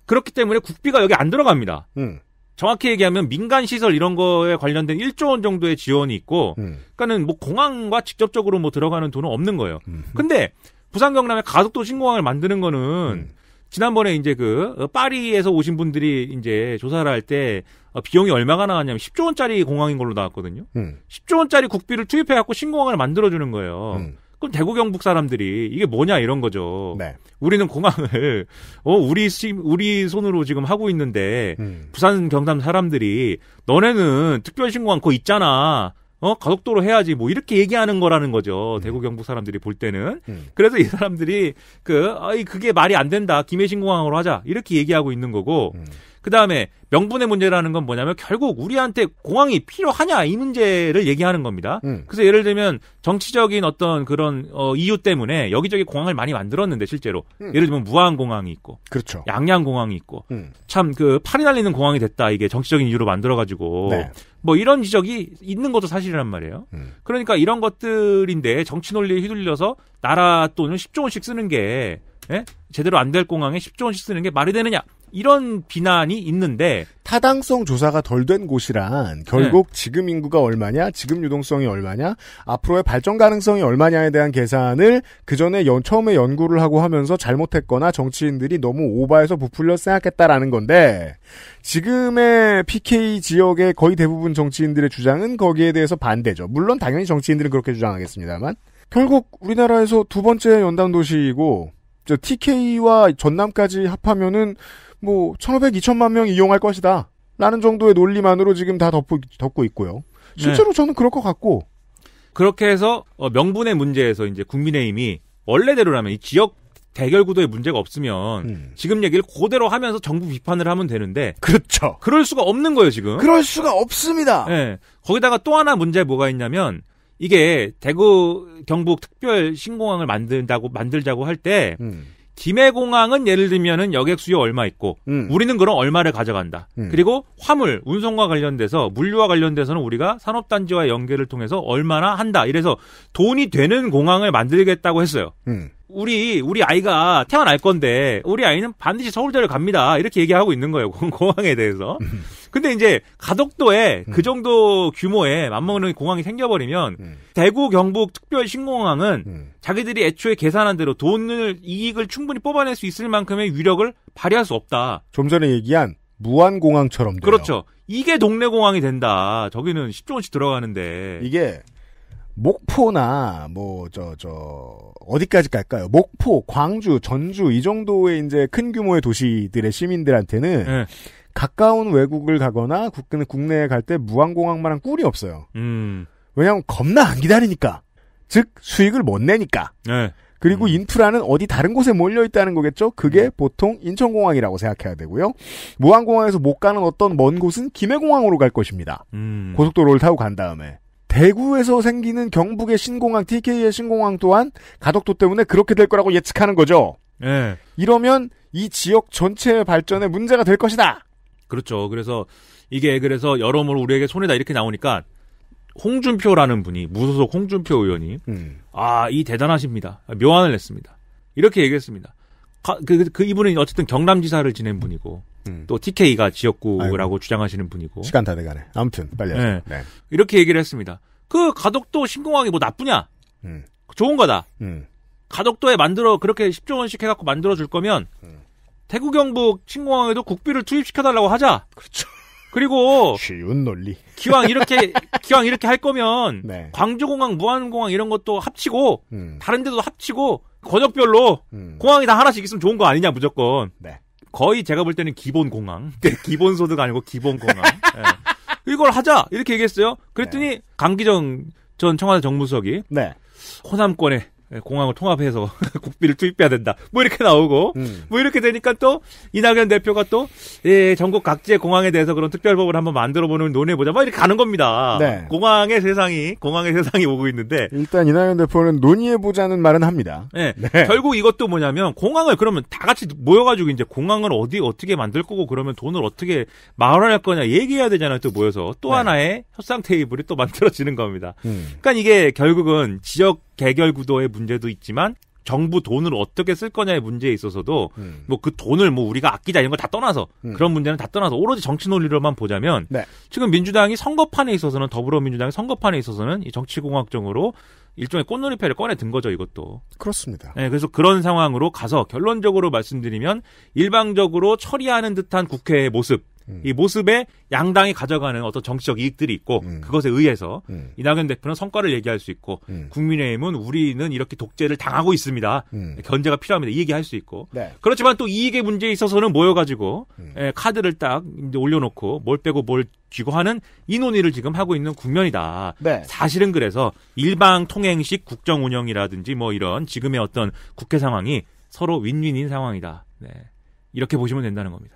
그렇기 때문에 국비가 여기 안 들어갑니다. 음. 정확히 얘기하면 민간 시설 이런 거에 관련된 1조 원 정도의 지원이 있고, 음. 그러니까는 뭐 공항과 직접적으로 뭐 들어가는 돈은 없는 거예요. 음. 근데 부산 경남에 가덕도 신공항을 만드는 거는 음. 지난번에 이제 그 어, 파리에서 오신 분들이 이제 조사를 할 때 어, 비용이 얼마가 나왔냐면 10조 원짜리 공항인 걸로 나왔거든요. 10조 음. 원짜리 국비를 투입해 갖고 신공항을 만들어 주는 거예요. 음. 그럼 대구 경북 사람들이 이게 뭐냐 이런 거죠. 네. 우리는 공항을 어 우리 시, 우리 손으로 지금 하고 있는데 음. 부산 경남 사람들이 너네는 특별 신공항 거 있잖아. 어 가속도로 해야지 뭐 이렇게 얘기하는 거라는 거죠 음. 대구 경북 사람들이 볼 때는 음. 그래서 이 사람들이 그 아이 그게 말이 안 된다 김해신공항으로 하자 이렇게 얘기하고 있는 거고 음. 그 다음에 명분의 문제라는 건 뭐냐면 결국 우리한테 공항이 필요하냐 이 문제를 얘기하는 겁니다. 음. 그래서 예를 들면 정치적인 어떤 그런 어, 이유 때문에 여기저기 공항을 많이 만들었는데 실제로 음. 예를 들면 무안 공항이 있고, 그렇죠. 양양 공항이 있고, 음. 참그 팔이 날리는 공항이 됐다 이게 정치적인 이유로 만들어가지고 네. 뭐 이런 지적이 있는 것도 사실이란 말이에요. 음. 그러니까 이런 것들인데 정치 논리에 휘둘려서 나라 돈을 10조 원씩 쓰는 게 예? 제대로 안 될 공항에 10조 원씩 쓰는 게 말이 되느냐? 이런 비난이 있는데 타당성 조사가 덜 된 곳이란 결국 네. 지금 인구가 얼마냐, 지금 유동성이 얼마냐, 앞으로의 발전 가능성이 얼마냐에 대한 계산을 그 전에 연, 처음에 연구를 하고 하면서 잘못했거나 정치인들이 너무 오바해서 부풀려 생각했다라는 건데 지금의 PK 지역의 거의 대부분 정치인들의 주장은 거기에 대해서 반대죠. 물론 당연히 정치인들은 그렇게 주장하겠습니다만 결국 우리나라에서 두 번째 연단 도시이고 저 TK와 전남까지 합하면은 뭐 1,500, 2,000만 명이 용할 것이다. 라는 정도의 논리만으로 지금 다 덮고, 덮고 있고요. 네. 실제로 네. 저는 그럴 것 같고. 그렇게 해서 어, 명분의 문제에서 이제 국민의힘이 원래대로라면 이 지역 대결 구도의 문제가 없으면 음. 지금 얘기를 그대로 하면서 정부 비판을 하면 되는데 그렇죠. 그럴 수가 없는 거예요 지금. 그럴 수가 없습니다. 네. 거기다가 또 하나 문제 뭐가 있냐면 이게 대구 경북 특별 신공항을 만든다고 만들자고 할때 음. 김해공항은 예를 들면은 여객 수요 얼마 있고 음. 우리는 그럼 얼마를 가져간다. 음. 그리고 화물 운송과 관련돼서 물류와 관련돼서는 우리가 산업단지와 연계를 통해서 얼마나 한다. 이래서 돈이 되는 공항을 만들겠다고 했어요. 음. 우리 우리 아이가 태어날 건데 우리 아이는 반드시 서울대를 갑니다 이렇게 얘기하고 있는 거예요 공항에 대해서 음. 근데 이제 가덕도에 음. 그 정도 규모에 맞먹는 공항이 생겨버리면 음. 대구 경북 특별 신공항은 음. 자기들이 애초에 계산한 대로 돈을 이익을 충분히 뽑아낼 수 있을 만큼의 위력을 발휘할 수 없다 좀 전에 얘기한 무한공항처럼 돼요. 그렇죠 이게 동네 공항이 된다 저기는 10조 원씩 들어가는데 이게 목포나 뭐저저 어디까지 갈까요? 목포, 광주, 전주 이 정도의 이제 큰 규모의 도시들의 시민들한테는 네. 가까운 외국을 가거나 국내, 국내에 갈 때 무항공항만한 꿀이 없어요. 음. 왜냐하면 겁나 안 기다리니까. 즉 수익을 못 내니까. 네. 그리고 음. 인프라는 어디 다른 곳에 몰려 있다는 거겠죠. 그게 음. 보통 인천공항이라고 생각해야 되고요. 무항공항에서 못 가는 어떤 먼 곳은 김해공항으로 갈 것입니다. 음. 고속도로를 타고 간 다음에. 대구에서 생기는 경북의 신공항, TK의 신공항 또한 가덕도 때문에 그렇게 될 거라고 예측하는 거죠. 예. 이러면 이 지역 전체의 발전에 문제가 될 것이다. 그렇죠. 그래서 이게 그래서 여러모로 우리에게 손해다 이렇게 나오니까 홍준표라는 분이 무소속 홍준표 의원이 음. 아이 대단하십니다. 묘안을 냈습니다. 이렇게 얘기했습니다. 그, 그, 그, 이분은 어쨌든 경남지사를 지낸 분이고 음. 또 TK가 지역구라고 아이고. 주장하시는 분이고 시간 다 돼가네. 아무튼 빨리 네. 네. 이렇게 얘기를 했습니다. 그 가덕도 신공항이 뭐 나쁘냐? 음. 좋은 거다. 음. 가덕도에 만들어 그렇게 10조 원씩 해갖고 만들어 줄 거면 대구 음. 경북 신공항에도 국비를 투입시켜달라고 하자. 그렇죠. 그리고 쉬운 논리. 기왕 이렇게 기왕 이렇게 할 거면 네. 광주공항, 무안공항 이런 것도 합치고 음. 다른 데도 합치고 권역별로 음. 공항이 다 하나씩 있으면 좋은 거 아니냐 무조건. 네. 거의 제가 볼 때는 기본 공항, 네, 기본 소득 아니고 기본 공항. 네. 이걸 하자 이렇게 얘기했어요. 그랬더니 네. 강기정 전 청와대 정무수석이 네. 호남권에 예, 공항을 통합해서 국비를 투입해야 된다. 뭐 이렇게 나오고 음. 뭐 이렇게 되니까 또 이낙연 대표가 또 예, 전국 각지의 공항에 대해서 그런 특별법을 한번 만들어보는 논의해보자. 막 뭐 이렇게 가는 겁니다. 네. 공항의 세상이 공항의 세상이 오고 있는데 일단 이낙연 대표는 논의해보자는 말은 합니다. 네. 네. 결국 이것도 뭐냐면 공항을 그러면 다 같이 모여가지고 이제 공항을 어디 어떻게 만들 거고 그러면 돈을 어떻게 마련할 거냐 얘기해야 되잖아요. 또 모여서 또 네. 하나의 협상 테이블이 또 만들어지는 겁니다. 음. 그러니까 이게 결국은 지역 개결 구도의 문제도 있지만 정부 돈을 어떻게 쓸 거냐의 문제에 있어서도 음. 뭐 뭐그 돈을 뭐 우리가 아끼자 이런 걸 다 떠나서 음. 그런 문제는 다 떠나서 오로지 정치 논리로만 보자면 네. 지금 민주당이 선거판에 있어서는 더불어민주당이 선거판에 있어서는 이 정치공학적으로 일종의 꽃놀이패를 꺼내 든 거죠 이것도 그렇습니다. 네, 그래서 그런 상황으로 가서 결론적으로 말씀드리면 일방적으로 처리하는 듯한 국회의 모습 음. 이 모습에 양당이 가져가는 어떤 정치적 이익들이 있고 음. 그것에 의해서 음. 이낙연 대표는 성과를 얘기할 수 있고 음. 국민의힘은 우리는 이렇게 독재를 당하고 있습니다. 음. 견제가 필요합니다. 이 얘기할 수 있고 네. 그렇지만 또 이익의 문제에 있어서는 모여가지고 에, 음. 예, 카드를 딱 올려놓고 뭘 빼고 뭘 쥐고 하는 이 논의를 지금 하고 있는 국면이다. 네. 사실은 그래서 일방 통행식 국정 운영이라든지 뭐 이런 지금의 어떤 국회 상황이 서로 윈윈인 상황이다. 네. 이렇게 보시면 된다는 겁니다.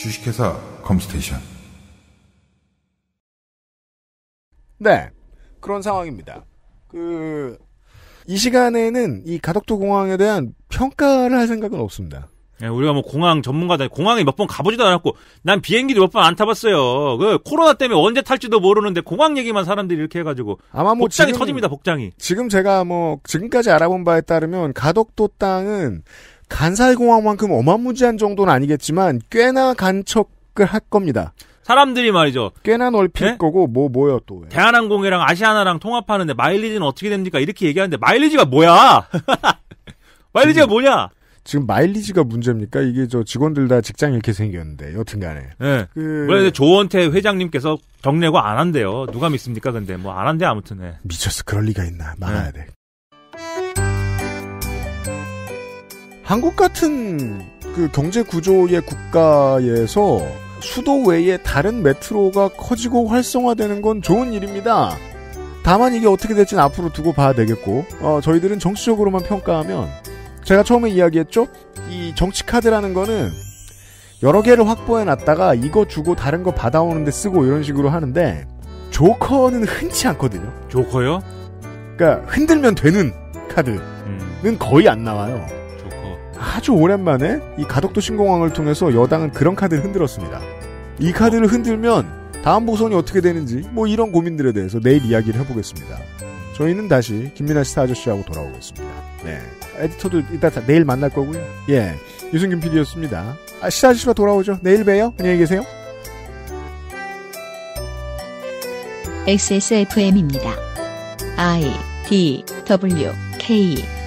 주식회사 컴스테이션. 네. 그런 상황입니다. 그, 이 시간에는 이 가덕도 공항에 대한 평가를 할 생각은 없습니다. 네, 우리가 뭐 공항 전문가다. 공항에 몇 번 가보지도 않았고, 난 비행기도 몇 번 안 타봤어요. 그 코로나 때문에 언제 탈지도 모르는데 공항 얘기만 사람들이 이렇게 해가지고 아마 뭐 복장이 지금, 터집니다. 복장이. 지금 제가 뭐 지금까지 알아본 바에 따르면 가덕도 땅은 간사이공항만큼 어마무지한 정도는 아니겠지만 꽤나 간척을 할 겁니다. 사람들이 말이죠. 꽤나 넓힐 네? 거고 뭐 뭐야 또. 예. 대한항공이랑 아시아나랑 통합하는데 마일리지는 어떻게 됩니까? 이렇게 얘기하는데 마일리지가 뭐야? 마일리지가 지금, 뭐냐? 지금 마일리지가 문제입니까? 이게 저 직원들 다 직장 이렇게 생겼는데 여튼간에. 네. 예. 그... 그런 조원태 회장님께서 정례고 안 한대요. 누가 믿습니까? 근데 뭐 안 한대 아무튼. 네. 미쳤어. 그럴 리가 있나? 많아야 네. 돼. 한국 같은 그 경제 구조의 국가에서 수도 외에 다른 메트로가 커지고 활성화되는 건 좋은 일입니다. 다만 이게 어떻게 될지는 앞으로 두고 봐야 되겠고 어, 저희들은 정치적으로만 평가하면 제가 처음에 이야기했죠? 이 정치 카드라는 거는 여러 개를 확보해 놨다가 이거 주고 다른 거 받아오는데 쓰고 이런 식으로 하는데 조커는 흔치 않거든요. 조커요? 그러니까 흔들면 되는 카드는 음. 거의 안 나와요. 아주 오랜만에 이 가덕도 신공항을 통해서 여당은 그런 카드를 흔들었습니다. 이 카드를 흔들면 다음 보선이 어떻게 되는지 뭐 이런 고민들에 대해서 내일 이야기를 해보겠습니다. 저희는 다시 김민아 시사 아저씨하고 돌아오겠습니다. 네. 에디터도 이따 내일 만날 거고요. 예. 유승균 PD였습니다. 아, 시사 아저씨가 돌아오죠. 내일 봬요. 안녕히 계세요. XSFM입니다. I D W K